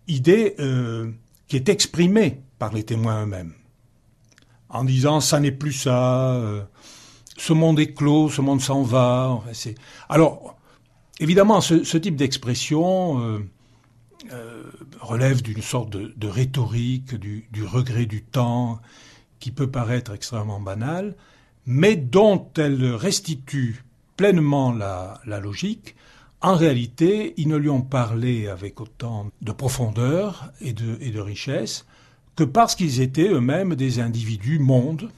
idée qui est exprimée par les témoins eux-mêmes, en disant ça n'est plus ça ce monde est clos, ce monde s'en va. Alors, évidemment, ce, type d'expression euh, euh, relève d'une sorte de, rhétorique, du, regret du temps, qui peut paraître extrêmement banal, mais dont elle restitue pleinement la, logique. En réalité, ils ne lui ont parlé avec autant de profondeur et de richesse que parce qu'ils étaient eux-mêmes des individus mondes,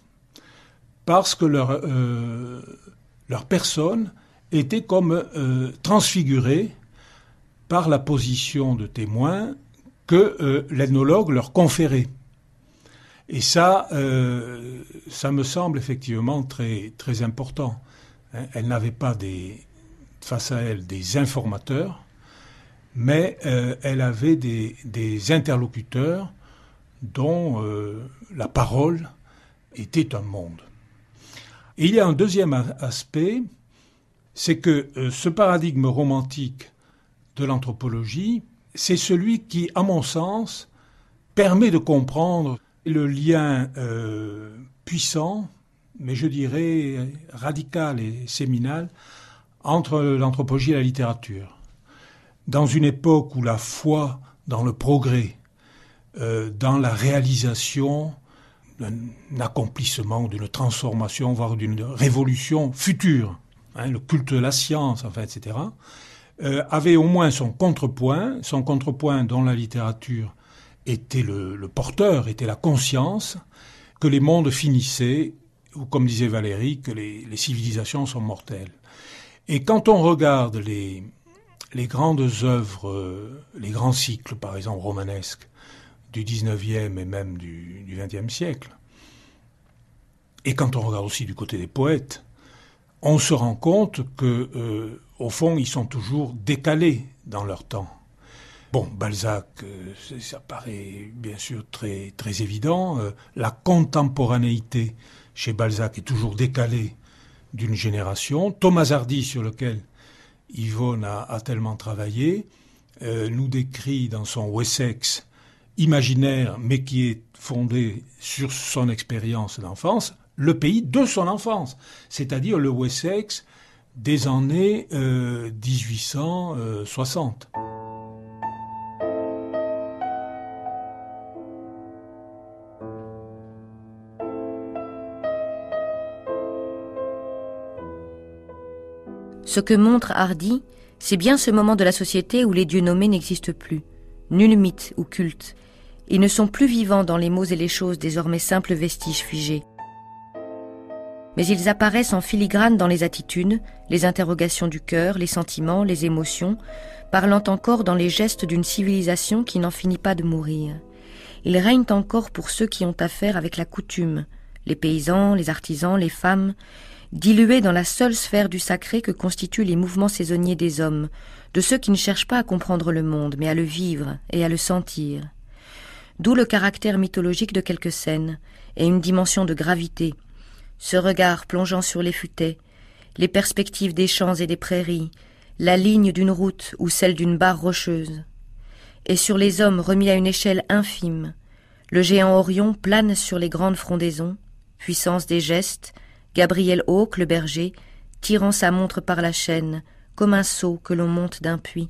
parce que leur, euh, leur personne était comme euh, transfigurée par la position de témoin que euh, l'ethnologue leur conférait. Et ça, ça me semble effectivement très, très important. Hein. elle n'avait pas des, face à elle des informateurs, mais elle avait des interlocuteurs dont la parole était un monde. Et il y a un deuxième aspect, c'est que euh, ce paradigme romantique de l'anthropologie, c'est celui qui, à mon sens, permet de comprendre le lien euh, puissant, mais je dirais radical et séminal, entre l'anthropologie et la littérature. Dans une époque où la foi dans le progrès, euh, dans la réalisation d'un accomplissement, d'une transformation, voire d'une révolution future, hein, le culte de la science, enfin, etc., euh, avait au moins son contrepoint, son contrepoint dont la littérature était le, porteur, était la conscience que les mondes finissaient, ou comme disait Valérie, que les, civilisations sont mortelles. Et quand on regarde les grandes œuvres, euh, les grands cycles, par exemple, romanesques, du 19e et même du, 20e siècle. Et quand on regarde aussi du côté des poètes, on se rend compte que, euh, au fond, ils sont toujours décalés dans leur temps. Bon, Balzac, euh, ça paraît bien sûr très, très évident. Euh, la contemporanéité chez Balzac est toujours décalée d'une génération. Thomas Hardy, sur lequel Yvonne a tellement travaillé, nous décrit dans son Wessex imaginaire, mais qui est fondé sur son expérience d'enfance, le pays de son enfance, c'est-à-dire le Wessex des années 1860. Euh, ce que montre Hardy, c'est bien ce moment de la société où les dieux nommés n'existent plus. Nul mythe ou culte, ils ne sont plus vivants dans les mots et les choses désormais simples vestiges figés. Mais ils apparaissent en filigrane dans les attitudes, les interrogations du cœur, les sentiments, les émotions, parlant encore dans les gestes d'une civilisation qui n'en finit pas de mourir. Ils règnent encore pour ceux qui ont affaire avec la coutume, les paysans, les artisans, les femmes, dilués dans la seule sphère du sacré que constituent les mouvements saisonniers des hommes, de ceux qui ne cherchent pas à comprendre le monde, mais à le vivre et à le sentir d'où le caractère mythologique de quelques scènes, et une dimension de gravité, ce regard plongeant sur les futaies, les perspectives des champs et des prairies, la ligne d'une route ou celle d'une barre rocheuse, et sur les hommes remis à une échelle infime, le géant Orion plane sur les grandes frondaisons, puissance des gestes, Gabriel Hawke, le berger, tirant sa montre par la chaîne, comme un seau que l'on monte d'un puits.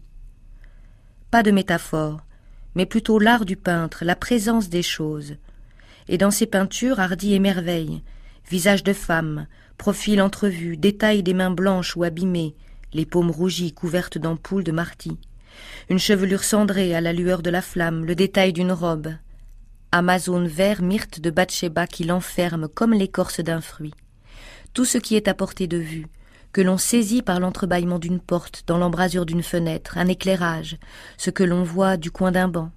Pas de métaphore, mais plutôt l'art du peintre, la présence des choses. Et dans ses peintures, et merveilles, visage de femme, profil entrevu, détail des mains blanches ou abîmées, les paumes rougies couvertes d'ampoules de marty, une chevelure cendrée à la lueur de la flamme, le détail d'une robe, Amazone vert myrte de Bathsheba qui l'enferme comme l'écorce d'un fruit. Tout ce qui est à portée de vue, que l'on saisit par l'entrebâillement d'une porte, dans l'embrasure d'une fenêtre, un éclairage, ce que l'on voit du coin d'un banc,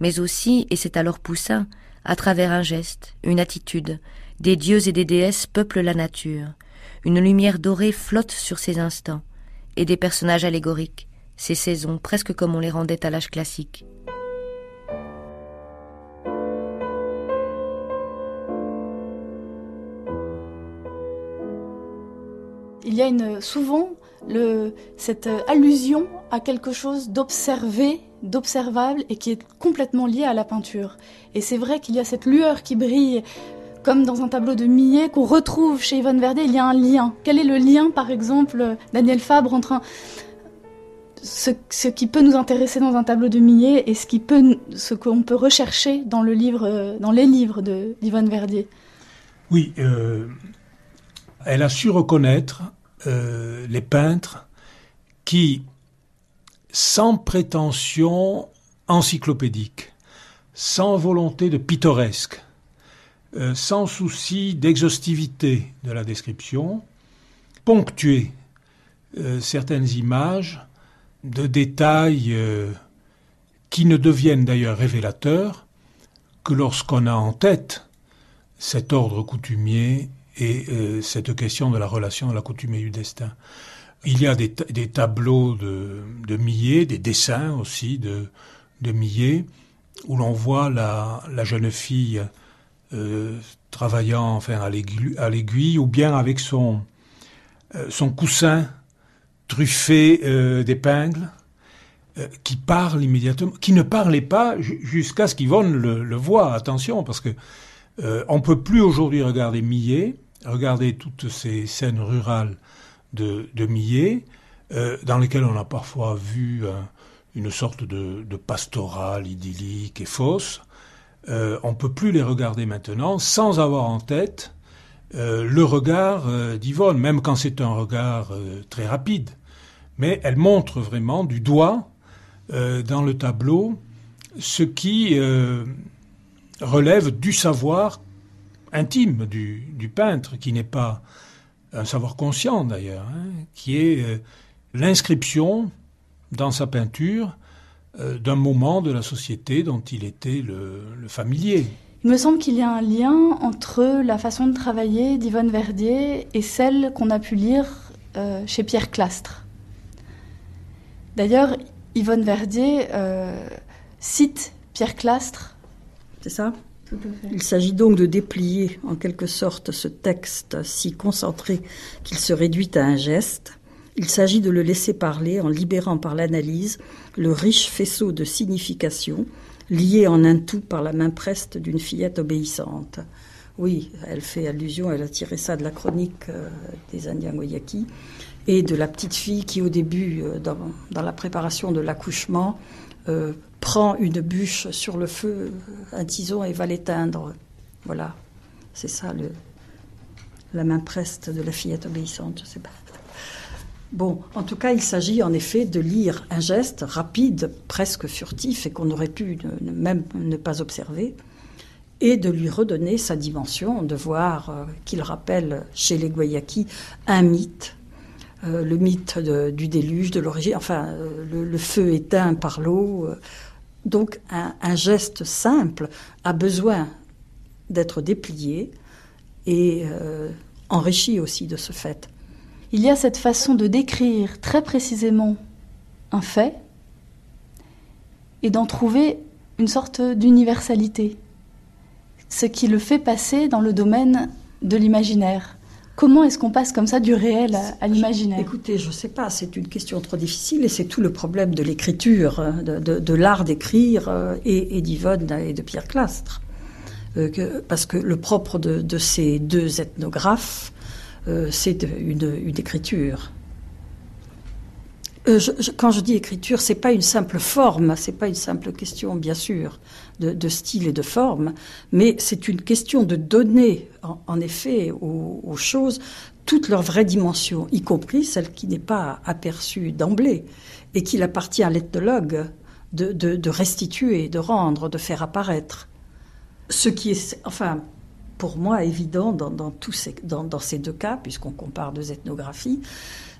mais aussi, et c'est alors Poussin, à travers un geste, une attitude, des dieux et des déesses peuplent la nature, une lumière dorée flotte sur ces instants, et des personnages allégoriques, ces saisons presque comme on les rendait à l'âge classique. il y a une, souvent le, cette euh, allusion à quelque chose d'observé, d'observable et qui est complètement lié à la peinture. Et c'est vrai qu'il y a cette lueur qui brille comme dans un tableau de Millet qu'on retrouve chez Yvonne Verdier. il y a un lien. Quel est le lien, par exemple, Daniel Fabre, entre ce, qui peut nous intéresser dans un tableau de Millet et ce qu'on peut, ce qu'on peut rechercher dans, le livre, euh, dans les livres d'Yvonne Verdier Oui, euh, elle a su reconnaître euh, les peintres qui, sans prétention encyclopédique, sans volonté de pittoresque, euh, sans souci d'exhaustivité de la description, ponctuaient euh, certaines images de détails qui ne deviennent d'ailleurs révélateurs que lorsqu'on a en tête cet ordre coutumier et euh, cette question de la relation de la coutume et du destin. Il y a des, tableaux de, de, Millet, des dessins aussi de, de Millet, où l'on voit la, jeune fille euh, travaillant enfin, à l'aiguille, ou bien avec son, euh, son coussin truffé d'épingles, qui parle immédiatement, qui ne parlait pas jusqu'à ce qu'Yvonne le, le voit. Attention, parce que euh, on peut plus aujourd'hui regarder Millet Regardez toutes ces scènes rurales de, Millet, euh, dans lesquelles on a parfois vu euh, une sorte de, pastorale idyllique et fausse. Euh, on ne peut plus les regarder maintenant sans avoir en tête le regard d'Yvonne, même quand c'est un regard très rapide. Mais elle montre vraiment du doigt dans le tableau ce qui relève du savoir intime du, peintre, qui n'est pas un savoir conscient d'ailleurs, hein, qui est euh, l'inscription dans sa peinture euh, d'un moment de la société dont il était le, familier. Il me semble qu'il y a un lien entre la façon de travailler d'Yvonne Verdier et celle qu'on a pu lire euh, chez Pierre Clastre. D'ailleurs, Yvonne Verdier cite Pierre Clastre. C'est ça il s'agit donc de déplier en quelque sorte ce texte si concentré qu'il se réduit à un geste. Il s'agit de le laisser parler en libérant par l'analyse le riche faisceau de signification lié en un tout par la main preste d'une fillette obéissante. Oui, elle fait allusion, elle a tiré ça de la chronique euh, des Indiens Goyaki et de la petite fille qui, au début, euh, dans, la préparation de l'accouchement, euh, prend une bûche sur le feu, un tison et va l'éteindre. Voilà, c'est ça le, la main preste de la fillette obéissante, Bon, en tout cas, il s'agit en effet de lire un geste rapide, presque furtif, et qu'on aurait pu même ne pas observer, et de lui redonner sa dimension, de voir euh, qu'il rappelle chez les Guayaki un mythe euh, le mythe du déluge, de l'origine, enfin euh, le, feu éteint par l'eau. Euh. Donc un, geste simple a besoin d'être déplié et enrichi aussi de ce fait. Il y a cette façon de décrire très précisément un fait et d'en trouver une sorte d'universalité, ce qui le fait passer dans le domaine de l'imaginaire. Comment est-ce qu'on passe comme ça du réel à, l'imaginaire Écoutez, je ne sais pas, c'est une question trop difficile et c'est tout le problème de l'écriture, hein, de, l'art d'écrire euh, et, d'Yvonne et de Pierre Clastre. Euh, parce que le propre de, ces deux ethnographes, euh, c'est une, écriture. Euh, quand je dis écriture, c'est pas une simple forme, c'est pas une simple question, bien sûr, de, style et de forme, mais c'est une question de donner, en, effet, aux, choses toute leur vraie dimension, y compris celle qui n'est pas aperçue d'emblée et qu'il appartient à l'ethnologue de, restituer, de rendre, de faire apparaître. Ce qui est, enfin, pour moi évident dans, tous ces, dans ces deux cas, puisqu'on compare deux ethnographies,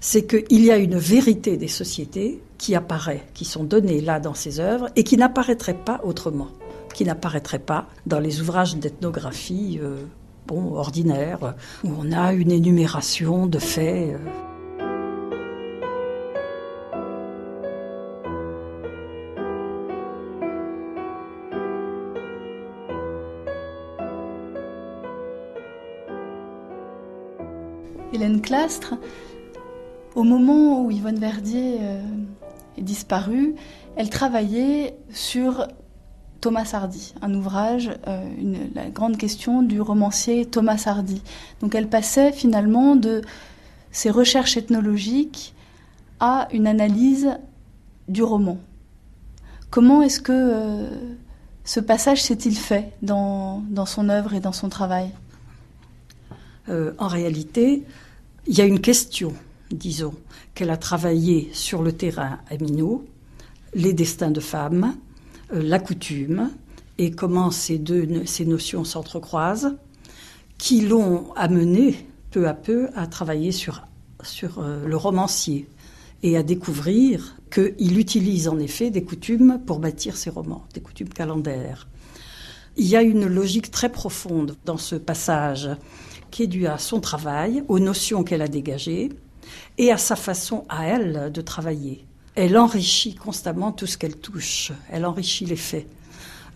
c'est qu'il y a une vérité des sociétés qui apparaît, qui sont données là dans ses œuvres et qui n'apparaîtrait pas autrement, qui n'apparaîtrait pas dans les ouvrages d'ethnographie euh, bon, ordinaires, où on a une énumération de faits. Euh. Hélène Clastre, au moment où Yvonne Verdier euh, est disparue, elle travaillait sur Thomas Hardy, un ouvrage, euh, la grande question du romancier Thomas Hardy. Donc elle passait finalement de ses recherches ethnologiques à une analyse du roman. Comment est-ce que euh, ce passage s'est-il fait dans, son œuvre et dans son travail En réalité, il y a une question disons, qu'elle a travaillé sur le terrain à Minot, les destins de femmes, euh, la coutume, et comment ces deux ces notions s'entrecroisent, qui l'ont amenée peu à peu à travailler sur, euh, le romancier et à découvrir qu'il utilise en effet des coutumes pour bâtir ses romans, des coutumes calendaires. Il y a une logique très profonde dans ce passage qui est due à son travail, aux notions qu'elle a dégagées, et à sa façon à elle de travailler. Elle enrichit constamment tout ce qu'elle touche, elle enrichit les faits.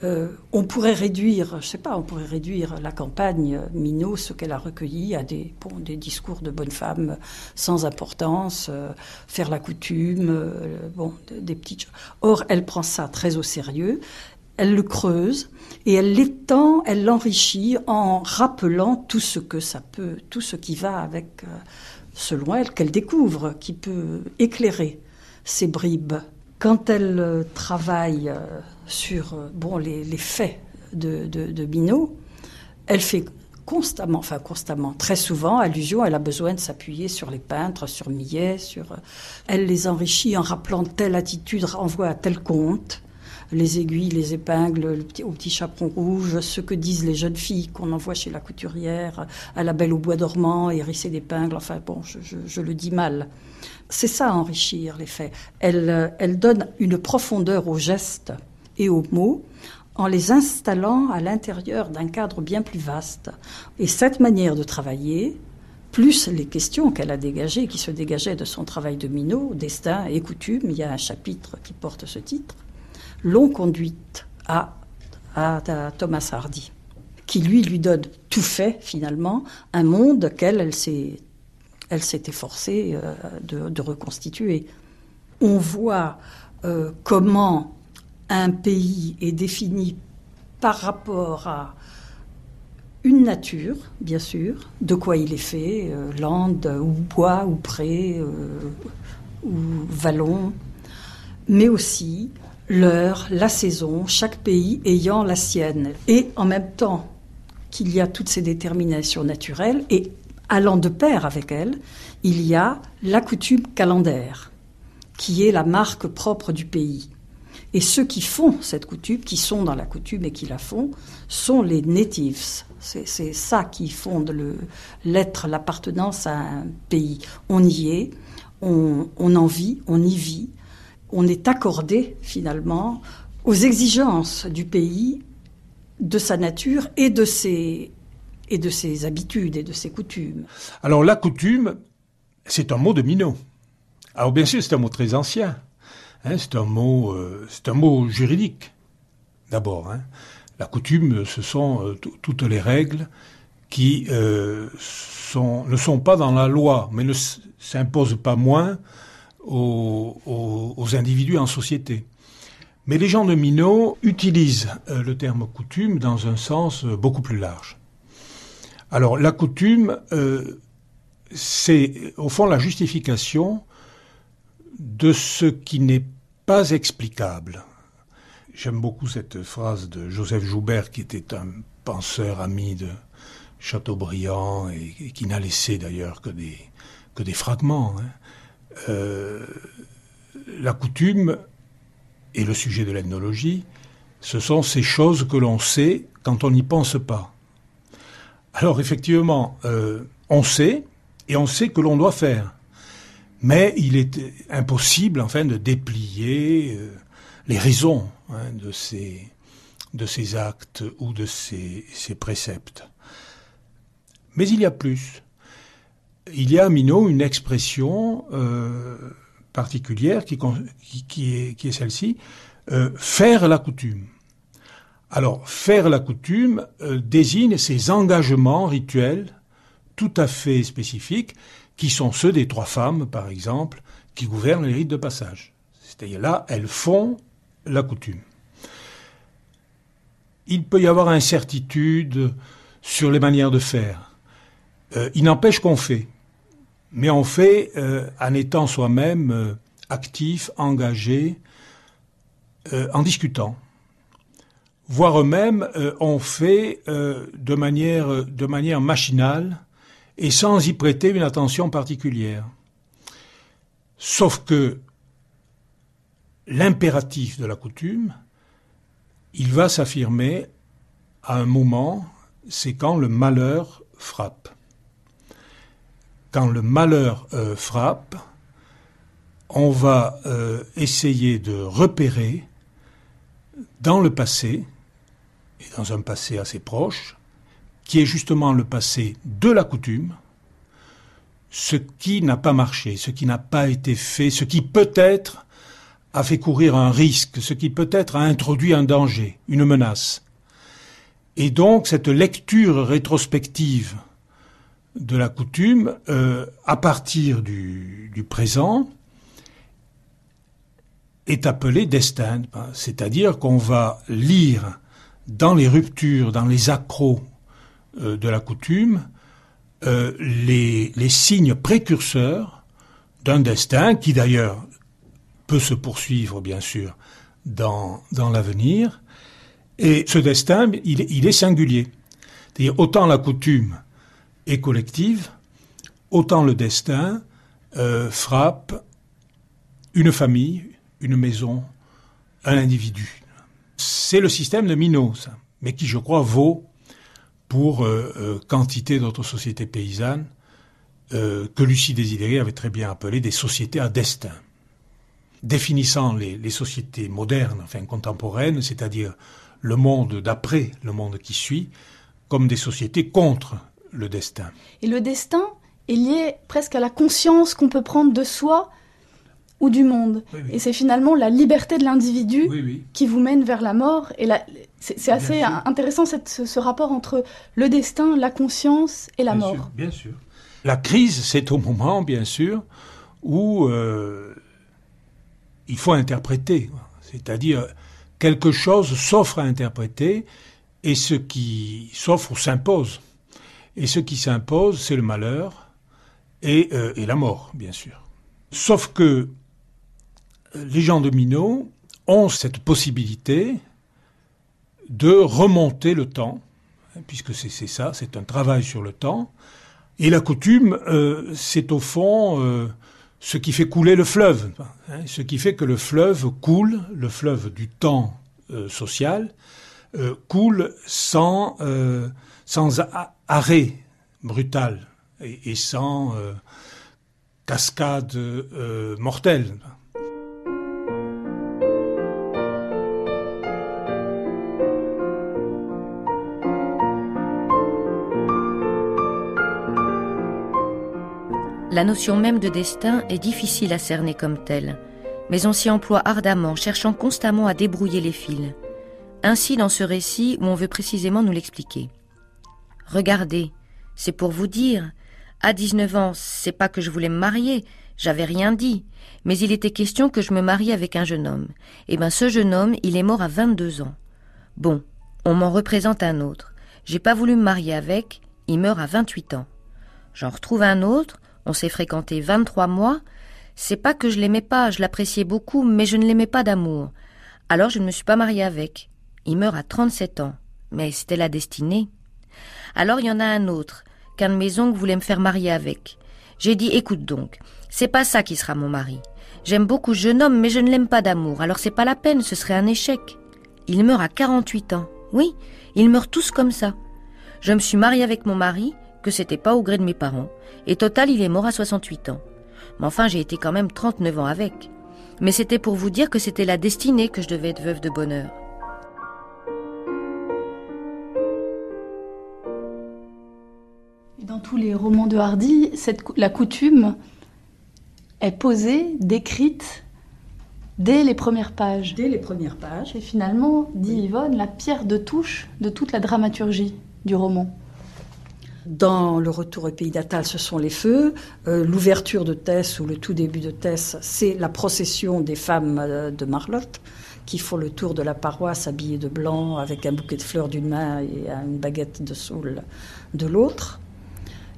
Euh, on pourrait réduire, je sais pas, on pourrait réduire la campagne Minot, ce qu'elle a recueilli, à des, des discours de bonne femme sans importance, euh, faire la coutume, euh, bon, des, des petites choses. Or, elle prend ça très au sérieux, elle le creuse et elle l'étend, elle l'enrichit en rappelant tout ce que ça peut, tout ce qui va avec selon elle, qu'elle découvre, qui peut éclairer ces bribes. Quand elle euh, travaille euh, sur euh, bon, les, faits de, de, Binot, elle fait constamment, enfin constamment, très souvent, allusion, elle a besoin de s'appuyer sur les peintres, sur Millet, sur... Elle les enrichit en rappelant telle attitude renvoie à tel conte les aiguilles, les épingles, le petit, au petit chaperon rouge, ce que disent les jeunes filles qu'on envoie chez la couturière, à la belle au bois dormant, hérissée d'épingles, enfin bon, je, le dis mal. C'est ça enrichir les faits. Elle, euh, elle donne une profondeur aux gestes et aux mots en les installant à l'intérieur d'un cadre bien plus vaste. Et cette manière de travailler, plus les questions qu'elle a dégagées, qui se dégageaient de son travail de minot, destin et coutume, il y a un chapitre qui porte ce titre, l'ont conduite à, à, Thomas Hardy, qui lui lui donne tout fait finalement un monde qu'elle elle s'est elle s'était forcée euh, de, reconstituer. On voit euh, comment un pays est défini par rapport à une nature, bien sûr, de quoi il est fait, euh, lande ou bois ou pré ou vallon, mais aussi l'heure, la saison, chaque pays ayant la sienne. Et en même temps qu'il y a toutes ces déterminations naturelles, et allant de pair avec elles, il y a la coutume calendaire, qui est la marque propre du pays. Et ceux qui font cette coutume, qui sont dans la coutume et qui la font, sont les natives. C'est ça qui fonde l'être, l'appartenance à un pays. On y est, on, on en vit, on y vit, on est accordé finalement aux exigences du pays, de sa nature et de ses, et de ses habitudes et de ses coutumes. Alors la coutume, c'est un mot de Minot. Alors bien sûr, c'est un mot très ancien. Hein, c'est un mot, euh, c'est un mot juridique d'abord. Hein. La coutume, ce sont euh, toutes les règles qui euh, sont, ne sont pas dans la loi, mais ne s'imposent pas moins aux, individus en société. Mais les gens de Minot utilisent euh, le terme coutume dans un sens euh, beaucoup plus large. Alors la coutume, euh, c'est au fond la justification de ce qui n'est pas explicable. J'aime beaucoup cette phrase de Joseph Joubert, qui était un penseur ami de Chateaubriand et, qui n'a laissé d'ailleurs que des, que des fragments. Hein. Euh, la coutume et le sujet de l'ethnologie, ce sont ces choses que l'on sait quand on n'y pense pas. Alors effectivement, euh, on sait et on sait que l'on doit faire. Mais il est impossible, enfin, de déplier euh, les raisons hein, de, ces, de ces actes ou de ces préceptes. Mais il y a plus il y a à Minot une expression euh, particulière qui, est, celle-ci, euh, faire la coutume. Alors, faire la coutume euh, désigne ces engagements rituels tout à fait spécifiques, qui sont ceux des trois femmes, par exemple, qui gouvernent les rites de passage. C'est-à-dire là, elles font la coutume. Il peut y avoir incertitude sur les manières de faire. il n'empêche qu'on fait mais on fait euh, en étant soi-même euh, actif, engagé, euh, en discutant. Voire même, on fait de, manière, de manière machinale et sans y prêter une attention particulière. Sauf que l'impératif de la coutume, il va s'affirmer à un moment, c'est quand le malheur frappe quand le malheur euh, frappe, on va euh, essayer de repérer dans le passé, et dans un passé assez proche, qui est justement le passé de la coutume, ce qui n'a pas marché, ce qui n'a pas été fait, ce qui peut-être a fait courir un risque, ce qui peut-être a introduit un danger, une menace. Et donc cette lecture rétrospective de la coutume, euh, à partir du, présent, est appelé destin. C'est-à-dire qu'on va lire dans les ruptures, dans les accros euh, de la coutume, euh, les, signes précurseurs d'un destin qui d'ailleurs peut se poursuivre, bien sûr, dans, l'avenir. Et ce destin, il, il est singulier. C'est-à-dire, autant la coutume et collective, autant le destin euh, frappe une famille, une maison, un individu. C'est le système de Minos, mais qui, je crois, vaut pour euh, euh, quantité d'autres sociétés paysannes que Lucie Désiré avait très bien appelé des sociétés à destin. Définissant les, les sociétés modernes, enfin contemporaines, c'est-à-dire le monde d'après, le monde qui suit, comme des sociétés contre destin. Et le destin est lié presque à la conscience qu'on peut prendre de soi ou du monde. Et c'est finalement la liberté de l'individu qui vous mène vers la mort. Et c'est assez intéressant cette, ce rapport entre le destin, la conscience et la mort. bien sûr. La crise, c'est au moment, bien sûr, où euh, il faut interpréter. C'est-à-dire, quelque chose s'offre à interpréter et ce qui s'offre s'impose. Et ce qui s'impose, c'est le malheur et, euh, la mort, bien sûr. Sauf que euh, les gens de ont cette possibilité de remonter le temps, hein, puisque c'est ça, c'est un travail sur le temps. Et la coutume, euh, c'est au fond ce qui fait couler le fleuve, hein, ce qui fait que le fleuve coule, le fleuve du temps social, coule sans, sans arrêt brutal et, sans euh, cascade euh, mortelle. La notion même de destin est difficile à cerner comme telle, mais on s'y emploie ardemment, cherchant constamment à débrouiller les fils. Ainsi dans ce récit où on veut précisément nous l'expliquer. Regardez, c'est pour vous dire. À dix-neuf ans, c'est pas que je voulais me marier, j'avais rien dit, mais il était question que je me marie avec un jeune homme. Eh ben, ce jeune homme, il est mort à vingt-deux ans. Bon, on m'en représente un autre. J'ai pas voulu me marier avec, il meurt à vingt-huit ans. J'en retrouve un autre, on s'est fréquenté trois mois. C'est pas que je l'aimais pas, je l'appréciais beaucoup, mais je ne l'aimais pas d'amour. Alors je ne me suis pas mariée avec. Il meurt à trente-sept ans. Mais c'était la destinée. Alors il y en a un autre, qu'un de mes oncles voulait me faire marier avec. J'ai dit, écoute donc, c'est pas ça qui sera mon mari. J'aime beaucoup ce jeune homme, mais je ne l'aime pas d'amour, alors c'est pas la peine, ce serait un échec. Il meurt à 48 ans. Oui, ils meurent tous comme ça. Je me suis mariée avec mon mari, que c'était pas au gré de mes parents, et total, il est mort à 68 ans. Mais enfin, j'ai été quand même 39 ans avec. Mais c'était pour vous dire que c'était la destinée que je devais être veuve de bonheur. Dans tous les romans de Hardy, la coutume est posée, décrite dès les premières pages. Dès les premières pages. Et finalement, dit Yvonne, la pierre de touche de toute la dramaturgie du roman. Dans Le Retour au pays d'Atal », ce sont les feux. Euh, l'ouverture de Tess ou le tout début de Tess, c'est la procession des femmes euh, de Marlotte qui font le tour de la paroisse habillées de blanc avec un bouquet de fleurs d'une main et une baguette de saule de l'autre.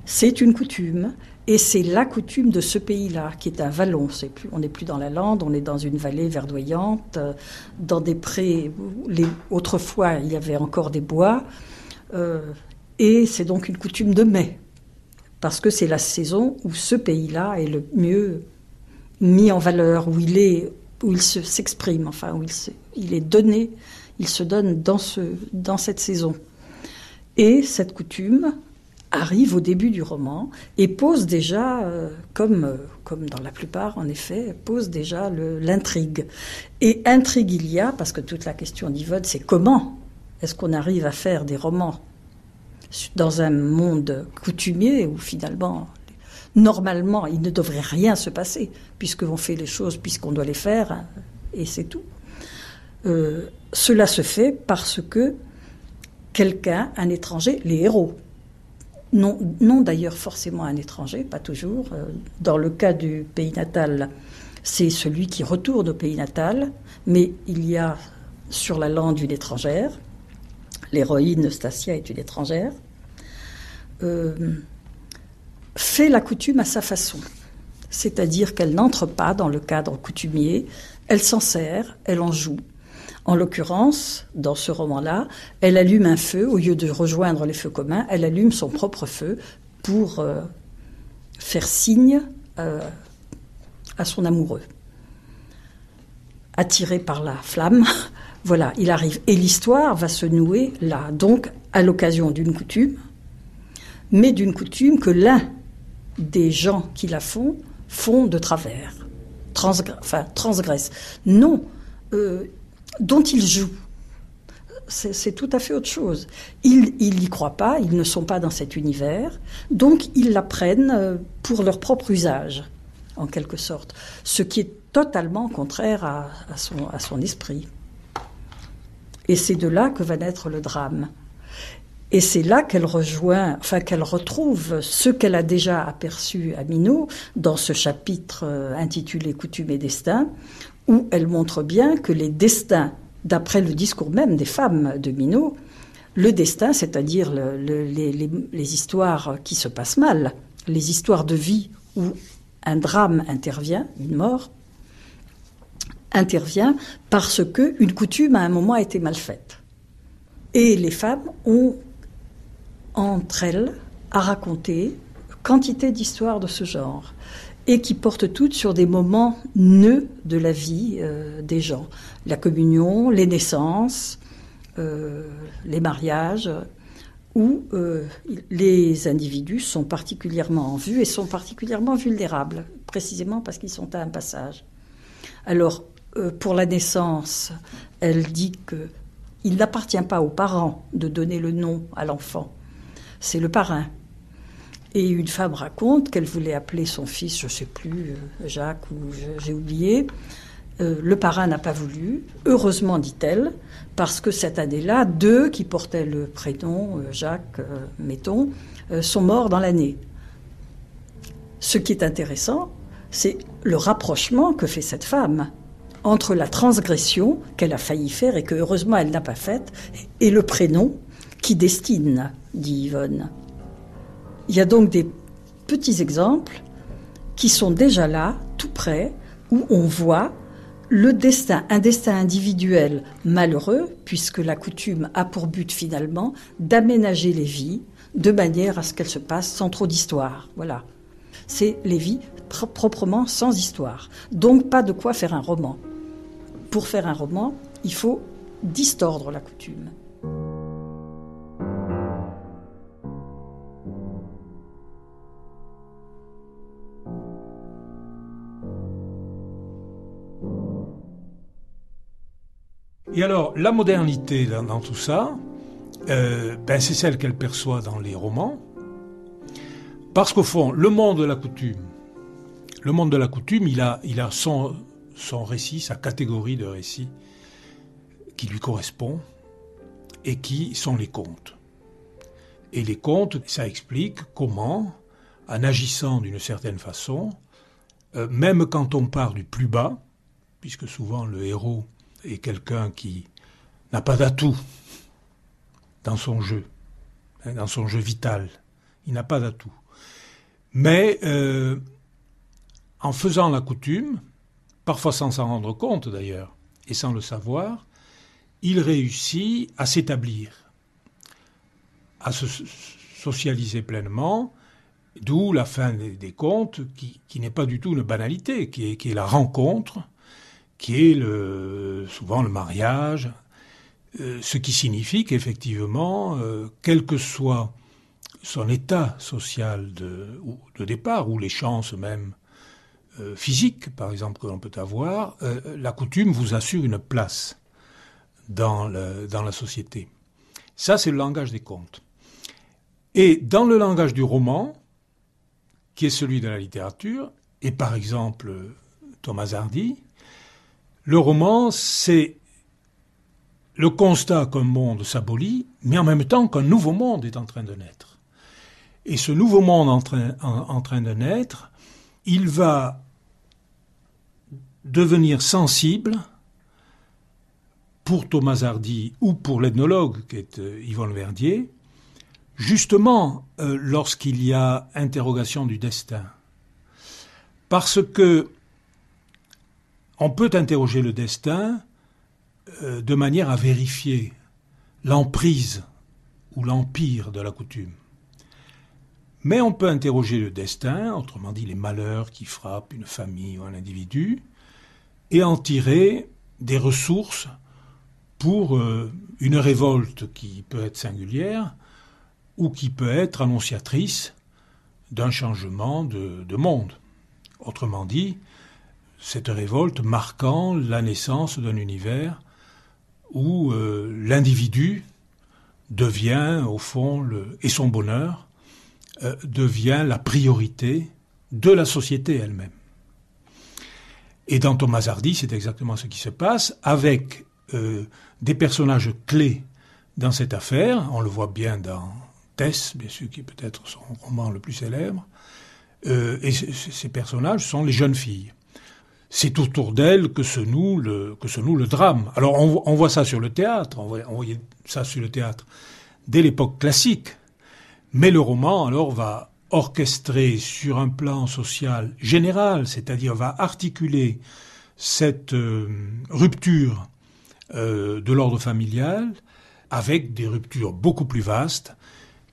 C'est une coutume. Et c'est la coutume de ce pays-là, qui est un vallon. on n'est plus dans la lande, on est dans une vallée verdoyante, euh, dans des prés. Où autrefois, il y avait encore des bois. Euh, et c'est donc une coutume de mai, parce que c'est la saison où ce pays-là est le mieux mis en valeur, où il est, où il s'exprime, enfin où il, il, est donné, il se donne dans, ce, dans cette saison. Et cette coutume, arrive au début du roman et pose déjà, euh, comme, euh, comme dans la plupart en effet, pose déjà l'intrigue. Et intrigue il y a, parce que toute la question d'Yvonne, c'est comment est-ce qu'on arrive à faire des romans dans un monde coutumier où finalement, normalement, il ne devrait rien se passer, puisqu'on fait les choses, puisqu'on doit les faire, hein, et c'est tout. Euh, cela se fait parce que quelqu'un, un étranger, les héros, non, d'ailleurs forcément un étranger, pas toujours. Euh, dans le cas du pays natal, c'est celui qui retourne au pays natal, mais il y a sur la lande une étrangère. L'héroïne Stasia est une étrangère. Euh, fait la coutume à sa façon, c'est-à-dire qu'elle n'entre pas dans le cadre coutumier, elle s'en sert, elle en joue, en l'occurrence, dans ce roman-là, elle allume un feu, au lieu de rejoindre les feux communs, elle allume son propre feu pour euh, faire signe euh, à son amoureux. Attiré par la flamme, voilà, il arrive. Et l'histoire va se nouer là, donc à l'occasion d'une coutume, mais d'une coutume que l'un des gens qui la font font de travers, transgressent. transgresse. Non, euh, dont ils jouent. C'est tout à fait autre chose. Ils n'y croient pas, ils ne sont pas dans cet univers, donc ils l'apprennent euh, pour leur propre usage, en quelque sorte, ce qui est totalement contraire à, son, esprit. Et c'est de là que va naître le drame. Et c'est là qu'elle rejoint, enfin qu'elle retrouve ce qu'elle a déjà aperçu à Minot dans ce chapitre euh, intitulé Coutume et destin, où elle montre bien que les destins, d'après le discours même des femmes de Minot, le destin, c'est-à-dire les, histoires qui se passent mal, les histoires de vie où un drame intervient, une mort, intervient parce que une coutume à un moment a été mal faite. Et les femmes ont entre elles à raconter quantité d'histoires de ce genre et qui portent toutes sur des moments nœuds de la vie euh, des gens. La communion, les naissances, euh, les mariages, où euh, les individus sont particulièrement en vue et sont particulièrement vulnérables, précisément parce qu'ils sont à un passage. Alors, pour la naissance, elle dit que il n'appartient pas aux parents de donner le nom à l'enfant. C'est le parrain et une femme raconte qu'elle voulait appeler son fils, je ne sais plus, euh, Jacques ou j'ai oublié. Euh, le parrain n'a pas voulu. Heureusement, dit-elle, parce que cette année-là, deux qui portaient le prénom euh, Jacques, mettons, sont morts dans l'année. Ce qui est intéressant, c'est le rapprochement que fait cette femme entre la transgression qu'elle a failli faire et que heureusement elle n'a pas faite et le prénom qui destine, dit Yvonne. Il y a donc des petits exemples qui sont déjà là, tout près, où on voit le destin, un destin individuel malheureux, puisque la coutume a pour but finalement d'aménager les vies de manière à ce qu'elles se passent sans trop d'histoire. Voilà. C'est les vies proprement sans histoire. Donc pas de quoi faire un roman. Pour faire un roman, il faut distordre la coutume. Et alors, la modernité dans, tout ça, euh, ben c'est celle qu'elle perçoit dans les romans, parce qu'au fond, le monde de la coutume, le monde de la coutume, il a, il a son, son récit, sa catégorie de récit qui lui correspond et qui sont les contes. Et les contes, ça explique comment, en agissant d'une certaine façon, euh, même quand on part du plus bas, puisque souvent le héros est quelqu'un qui n'a pas d'atout dans son jeu, hein, dans son jeu vital. Il n'a pas d'atout. Mais euh, en faisant la coutume, parfois sans s'en rendre compte d'ailleurs, et sans le savoir, il réussit à s'établir, à se socialiser pleinement, d'où la fin des, comptes, contes qui, n'est pas du tout une banalité, qui est la rencontre qui est souvent le mariage, euh, ce qui signifie qu'effectivement, euh, quel que soit son état social de, départ, ou les chances même euh, physiques, par exemple, que l'on peut avoir, la coutume vous assure une place dans la société. Ça, c'est le langage des contes. Et dans le langage du roman, qui est celui de la littérature, et par exemple Thomas Hardy, le roman, c'est le constat qu'un monde s'abolit, mais en même temps qu'un nouveau monde est en train de naître. Et ce nouveau monde en train, de naître, il va devenir sensible pour Thomas Hardy ou pour l'ethnologue qui est euh, Yvon Verdier, justement euh, lorsqu'il y a interrogation du destin. Parce que on peut interroger le destin euh, de manière à vérifier l'emprise ou l'empire de la coutume. Mais on peut interroger le destin, autrement dit les malheurs qui frappent une famille ou un individu, et en tirer des ressources pour euh, une révolte qui peut être singulière ou qui peut être annonciatrice d'un changement de monde. Autrement dit, cette révolte marquant la naissance d'un univers où euh, l'individu devient, au fond, et son bonheur, euh, devient la priorité de la société elle-même. Et dans Thomas Hardy, c'est exactement ce qui se passe, avec euh, des personnages clés dans cette affaire, on le voit bien dans Tess, bien sûr, qui est peut-être son roman le plus célèbre, et ces personnages sont les jeunes filles c'est autour d'elle que se noue le que le drame. Alors on, voit ça sur le théâtre, on, voit, voyait ça sur le théâtre dès l'époque classique, mais le roman alors va orchestrer sur un plan social général, c'est-à-dire va articuler cette euh, rupture euh, de l'ordre familial avec des ruptures beaucoup plus vastes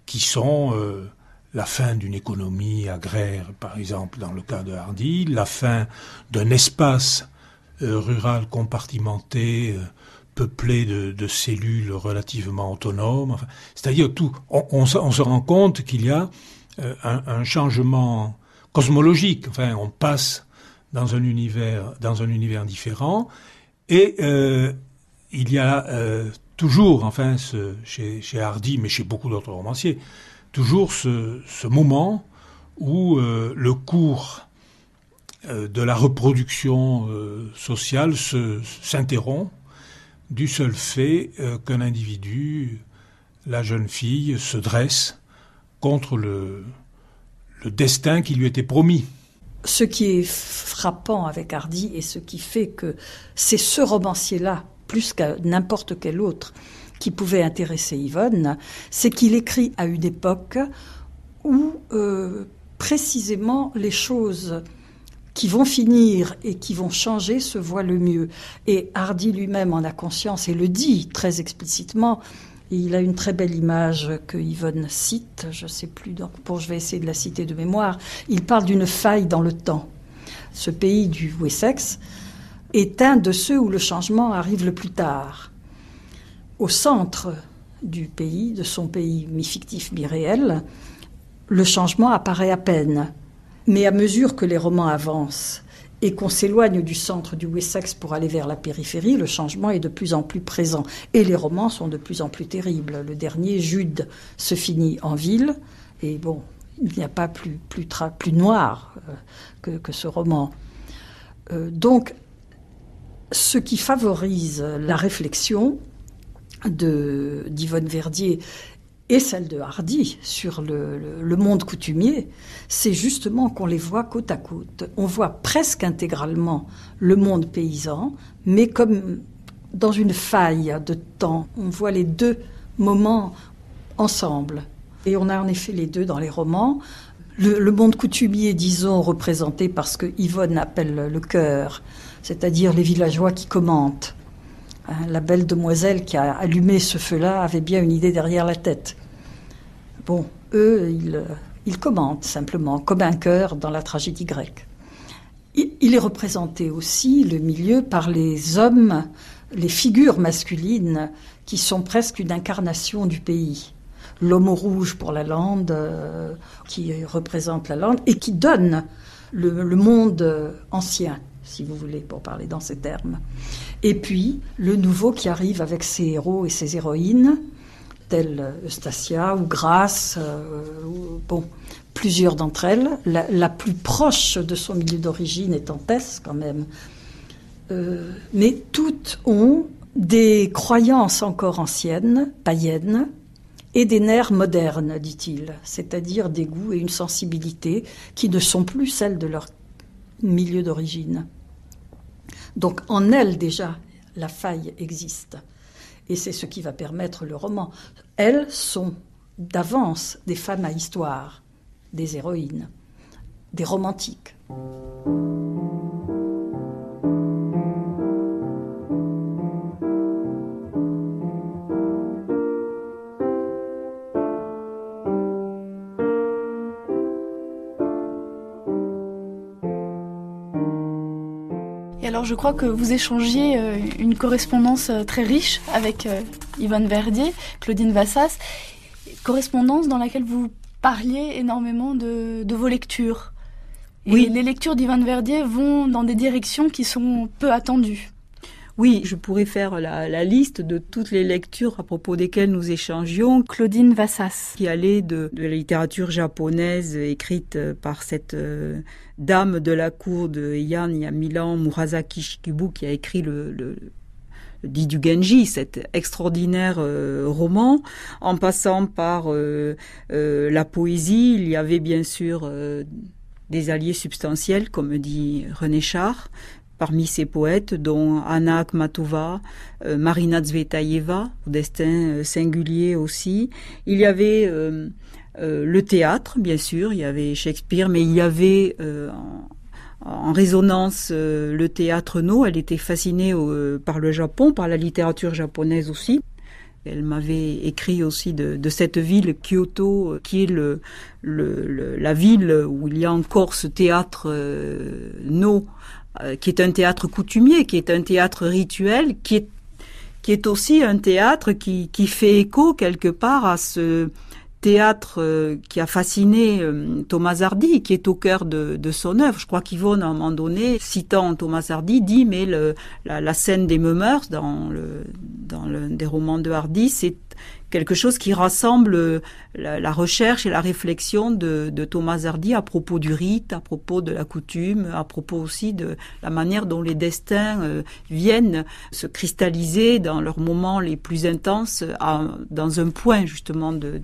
qui sont euh, la fin d'une économie agraire, par exemple dans le cas de Hardy, la fin d'un espace euh, rural compartimenté, euh, peuplé de, cellules relativement autonomes. C'est-à-dire tout. On, se rend compte qu'il y a euh, un, changement cosmologique. Enfin, on passe dans un univers, dans un univers différent, et il y a toujours, enfin, chez Hardy, mais chez beaucoup d'autres romanciers, toujours ce, moment où euh, le cours euh, de la reproduction euh, sociale s'interrompt du seul fait qu'un individu, la jeune fille, se dresse contre le, le destin qui lui était promis. Ce qui est frappant avec Hardy et ce qui fait que c'est ce romancier-là, plus qu'à n'importe quel autre, qui pouvait intéresser Yvonne, c'est qu'il écrit à une époque où euh, précisément les choses qui vont finir et qui vont changer se voient le mieux. Et Hardy lui-même en a conscience et le dit très explicitement. il a une très belle image que Yvonne cite, je ne sais plus, donc, pour je vais essayer de la citer de mémoire. Il parle d'une faille dans le temps. Ce pays du Wessex est un de ceux où le changement arrive le plus tard au centre du pays, de son pays mi-fictif, mi-réel, le changement apparaît à peine. Mais à mesure que les romans avancent et qu'on s'éloigne du centre du Wessex pour aller vers la périphérie, le changement est de plus en plus présent. Et les romans sont de plus en plus terribles. Le dernier, Jude, se finit en ville. Et bon, il n'y a pas plus, plus, noir euh, que, ce roman. Euh, donc, ce qui favorise la réflexion, de d'Yvonne Verdier et celle de Hardy sur le, monde coutumier, c'est justement qu'on les voit côte à côte. On voit presque intégralement le monde paysan, mais comme dans une faille de temps, on voit les deux moments ensemble. Et on a en effet les deux dans les romans. Le, monde coutumier, disons, représenté par ce que Yvonne appelle le cœur, c'est-à-dire les villageois qui commentent Hein, la belle demoiselle qui a allumé ce feu-là avait bien une idée derrière la tête. Bon, eux, ils, euh, commentent simplement, comme un cœur dans la tragédie grecque. Il, est représenté aussi, le milieu, par les hommes, les figures masculines, qui sont presque une incarnation du pays. L'homme rouge pour la lande, euh, qui représente la lande et qui donne le monde euh, ancien, si vous voulez, pour parler dans ces termes. Et puis, le nouveau qui arrive avec ses héros et ses héroïnes, tels Eustacia ou Grace, euh, bon, plusieurs d'entre elles. La, plus proche de son milieu d'origine étant Tess, quand même. Euh, mais toutes ont des croyances encore anciennes, païennes, et des nerfs modernes, dit-il, c'est-à-dire des goûts et une sensibilité qui ne sont plus celles de leur milieu d'origine. Donc en elles déjà, la faille existe. Et c'est ce qui va permettre le roman. Elles sont d'avance des femmes à histoire, des héroïnes, des romantiques. Alors je crois que vous échangiez euh, une correspondance euh, très riche avec euh, Yvonne Verdier, Claudine Vassas, correspondance dans laquelle vous parliez énormément de, vos lectures. Et oui. les lectures d'Yvonne Verdier vont dans des directions qui sont peu attendues. Oui, je pourrais faire la, liste de toutes les lectures à propos desquelles nous échangions. Claudine Vassas. Qui allait de, la littérature japonaise écrite par cette dame de la cour de Yann Yamilan, y Murasaki Shikibu, qui a écrit le, le dit du Genji, cet extraordinaire euh, roman, en passant par euh, euh, la poésie, il y avait bien sûr des alliés substantiels, comme dit René Char, parmi ces poètes, dont Anna Akhmatova, Marina Zvetaeva, au destin singulier aussi. Il y avait euh, le théâtre, bien sûr, il y avait Shakespeare, mais il y avait euh, en, résonance euh, le théâtre No. Elle était fascinée par le Japon, par la littérature japonaise aussi. Elle m'avait écrit aussi de, de, cette ville, Kyoto, qui est le, la ville où il y a encore ce théâtre No, qui est un théâtre coutumier, qui est un théâtre rituel, qui est, qui est aussi un théâtre qui, qui fait écho quelque part à ce théâtre euh, qui a fasciné euh, Thomas Hardy, qui est au cœur de, son œuvre. Je crois qu'Yvonne, à un moment donné, citant Thomas Hardy, dit mais la, scène des Meumeurs dans le dans des romans de Hardy, c'est quelque chose qui rassemble euh, la, recherche et la réflexion de, Thomas Hardy à propos du rite, à propos de la coutume, à propos aussi de la manière dont les destins euh, viennent se cristalliser dans leurs moments les plus intenses, euh, dans un point justement de,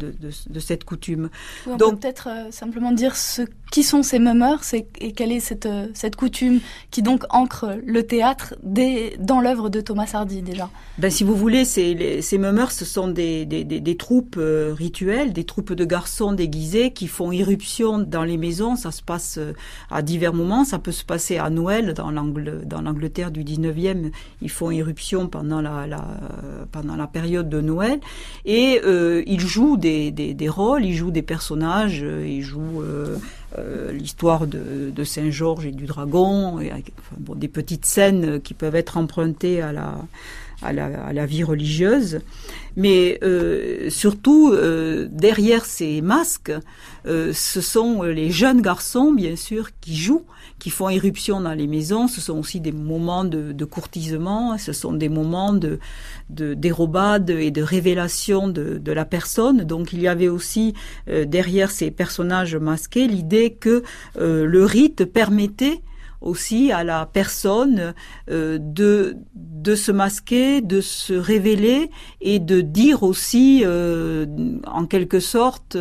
cette coutume. Donc peut être simplement dire ce, qui sont ces mumeurs et quelle est cette, cette coutume qui donc ancre le théâtre dans l'œuvre de Thomas Hardy déjà. Ben, si vous voulez, ces mumeurs ce sont des des, troupes euh, rituelles, des troupes de garçons déguisés qui font irruption dans les maisons. Ça se passe euh, à divers moments. Ça peut se passer à Noël dans l'Angleterre du 19e. Ils font irruption pendant la, la, euh, pendant la période de Noël. Et ils jouent des, rôles, ils jouent des personnages, ils jouent... l'histoire de, Saint-Georges et du dragon, et, des petites scènes qui peuvent être empruntées à la, à la, vie religieuse. Mais euh, surtout, euh, derrière ces masques, euh, ce sont les jeunes garçons, bien sûr, qui jouent, qui font éruption dans les maisons. Ce sont aussi des moments de, courtisement, ce sont des moments de, dérobade et de révélation de, la personne. Donc il y avait aussi derrière ces personnages masqués l'idée que le rite permettait aussi à la personne euh, de de se masquer, de se révéler et de dire aussi, euh, en quelque sorte,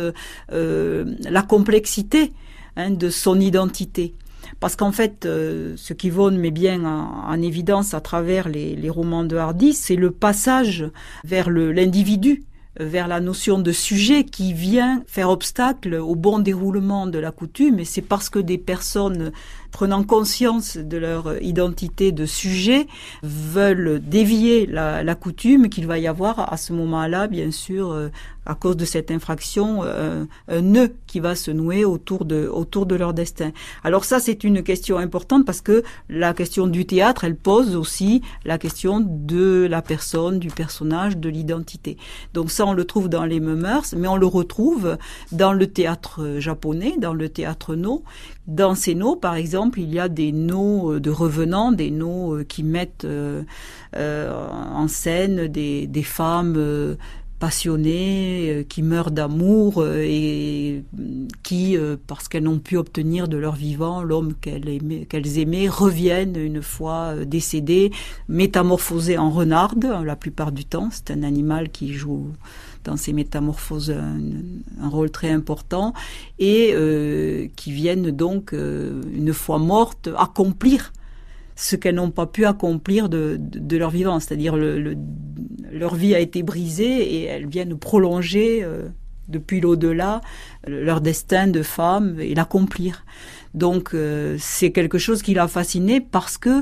euh, la complexité hein, de son identité. Parce qu'en fait, ce qu'Yvonne met bien en, évidence à travers les, les romans de Hardy, c'est le passage vers l'individu, vers la notion de sujet qui vient faire obstacle au bon déroulement de la coutume et c'est parce que des personnes prenant conscience de leur identité de sujet, veulent dévier la, la coutume qu'il va y avoir à ce moment-là, bien sûr, euh, à cause de cette infraction, euh, un, nœud qui va se nouer autour de, autour de leur destin. Alors ça, c'est une question importante parce que la question du théâtre, elle pose aussi la question de la personne, du personnage, de l'identité. Donc ça, on le trouve dans les mœurs, mais on le retrouve dans le théâtre japonais, dans le théâtre no, dans ces noms, par exemple, il y a des noms euh, de revenants, des noms euh, qui mettent euh, en scène des, des femmes passionnées, euh, qui meurent d'amour euh, et qui, euh, parce qu'elles n'ont pu obtenir de leur vivant l'homme qu'elles aimaient, reviennent une fois décédées, métamorphosées en renarde hein, la plupart du temps. C'est un animal qui joue dans ces métamorphoses un, rôle très important et qui viennent donc, une fois mortes, accomplir ce qu'elles n'ont pas pu accomplir de, leur vivant. C'est-à-dire leur vie a été brisée et elles viennent prolonger euh, depuis l'au-delà leur destin de femme et l'accomplir. Donc euh, c'est quelque chose qui l'a fascinée parce que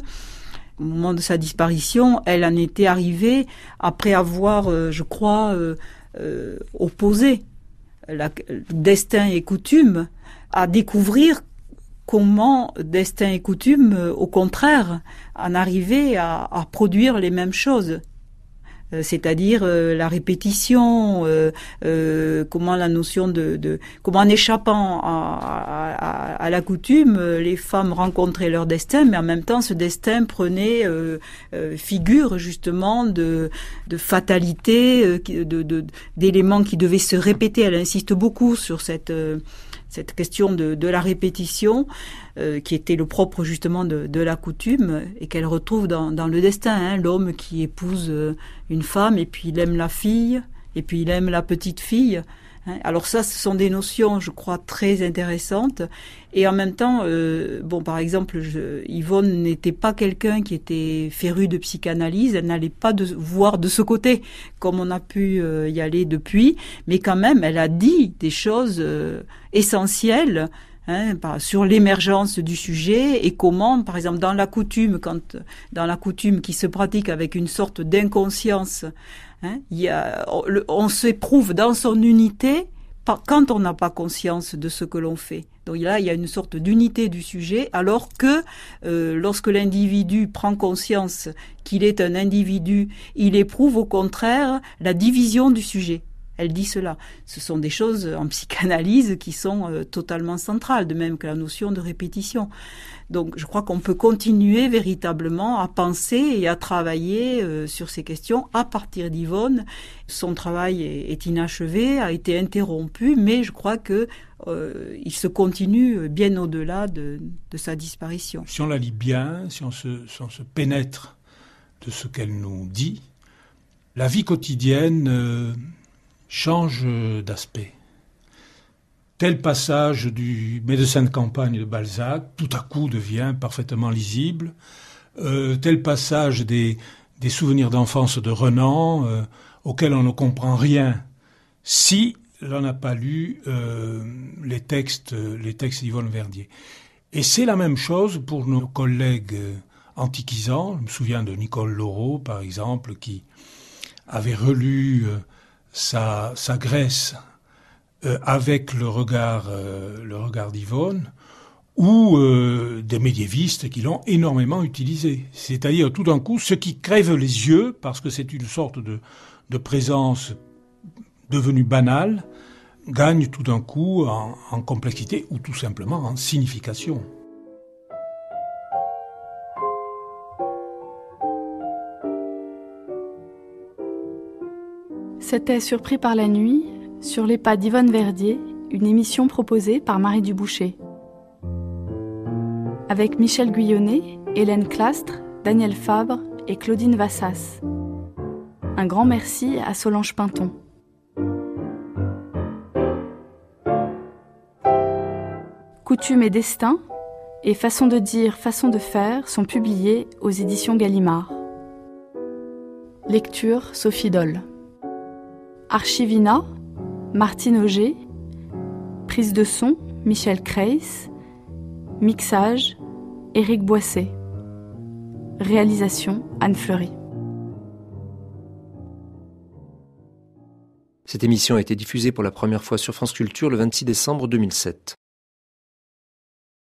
au moment de sa disparition, elle en était arrivée après avoir, euh, je crois, opposé la, destin et coutume à découvrir comment destin et coutume, euh, au contraire, en arrivaient à, produire les mêmes choses euh, c'est-à-dire euh, la répétition, comment la notion de, comment en échappant à, la coutume, les femmes rencontraient leur destin, mais en même temps ce destin prenait figure justement de, fatalité, d'éléments qui devaient se répéter. Elle insiste beaucoup sur cette cette question de, de la répétition euh, qui était le propre justement de, la coutume et qu'elle retrouve dans, dans, le destin. Hein. L'homme qui épouse euh, une femme et puis il aime la fille et puis il aime la petite fille Hein, alors ça, ce sont des notions, je crois, très intéressantes. Et en même temps, euh, bon, par exemple, Yvonne n'était pas quelqu'un qui était féru de psychanalyse. Elle n'allait pas de, voir de ce côté, comme on a pu euh, y aller depuis. Mais quand même, elle a dit des choses euh, essentielles. Hein, sur l'émergence du sujet et comment, par exemple, dans la coutume, quand dans la coutume qui se pratique avec une sorte d'inconscience Hein, on, s'éprouve dans son unité quand on n'a pas conscience de ce que l'on fait. Donc là, il y a une sorte d'unité du sujet, alors que euh, lorsque l'individu prend conscience qu'il est un individu, il éprouve au contraire la division du sujet elle dit cela. Ce sont des choses en psychanalyse qui sont euh, totalement centrales, de même que la notion de répétition. Donc je crois qu'on peut continuer véritablement à penser et à travailler euh, sur ces questions à partir d'Yvonne. Son travail est, inachevé, a été interrompu, mais je crois que euh, il se continue bien au-delà de, sa disparition. Si on la lit bien, si on se, pénètre de ce qu'elle nous dit, la vie quotidienne change d'aspect. Tel passage du médecin de campagne de Balzac, tout à coup, devient parfaitement lisible. Euh, tel passage des, des souvenirs d'enfance de Renan, auxquels euh, auquel on ne comprend rien, si l'on n'a pas lu euh, les textes, les textes d'Yvonne Verdier. Et c'est la même chose pour nos collègues antiquisants. Je me souviens de Nicole Laureau, par exemple, qui avait relu sa, sa euh, avec le regard, euh, regard d'Yvonne, ou euh, des médiévistes qui l'ont énormément utilisé. C'est-à-dire tout d'un coup, ce qui crève les yeux, parce que c'est une sorte de, présence devenue banale, gagne tout d'un coup en complexité ou tout simplement en signification. C'était Surpris par la nuit, sur les pas d'Yvonne Verdier, une émission proposée par Marie Duboucher. Avec Michel Guyonnet, Hélène Clastre, Daniel Fabre et Claudine Vassas. Un grand merci à Solange Pinton. Coutume et destin et Façon de dire, façon de faire sont publiés aux éditions Gallimard. Lecture Sophie Doll. Archivina, Martine Auger, prise de son, Michel Kreis, mixage, Éric Boisset, réalisation, Anne Fleury. Cette émission a été diffusée pour la première fois sur France Culture le 26 décembre 2007.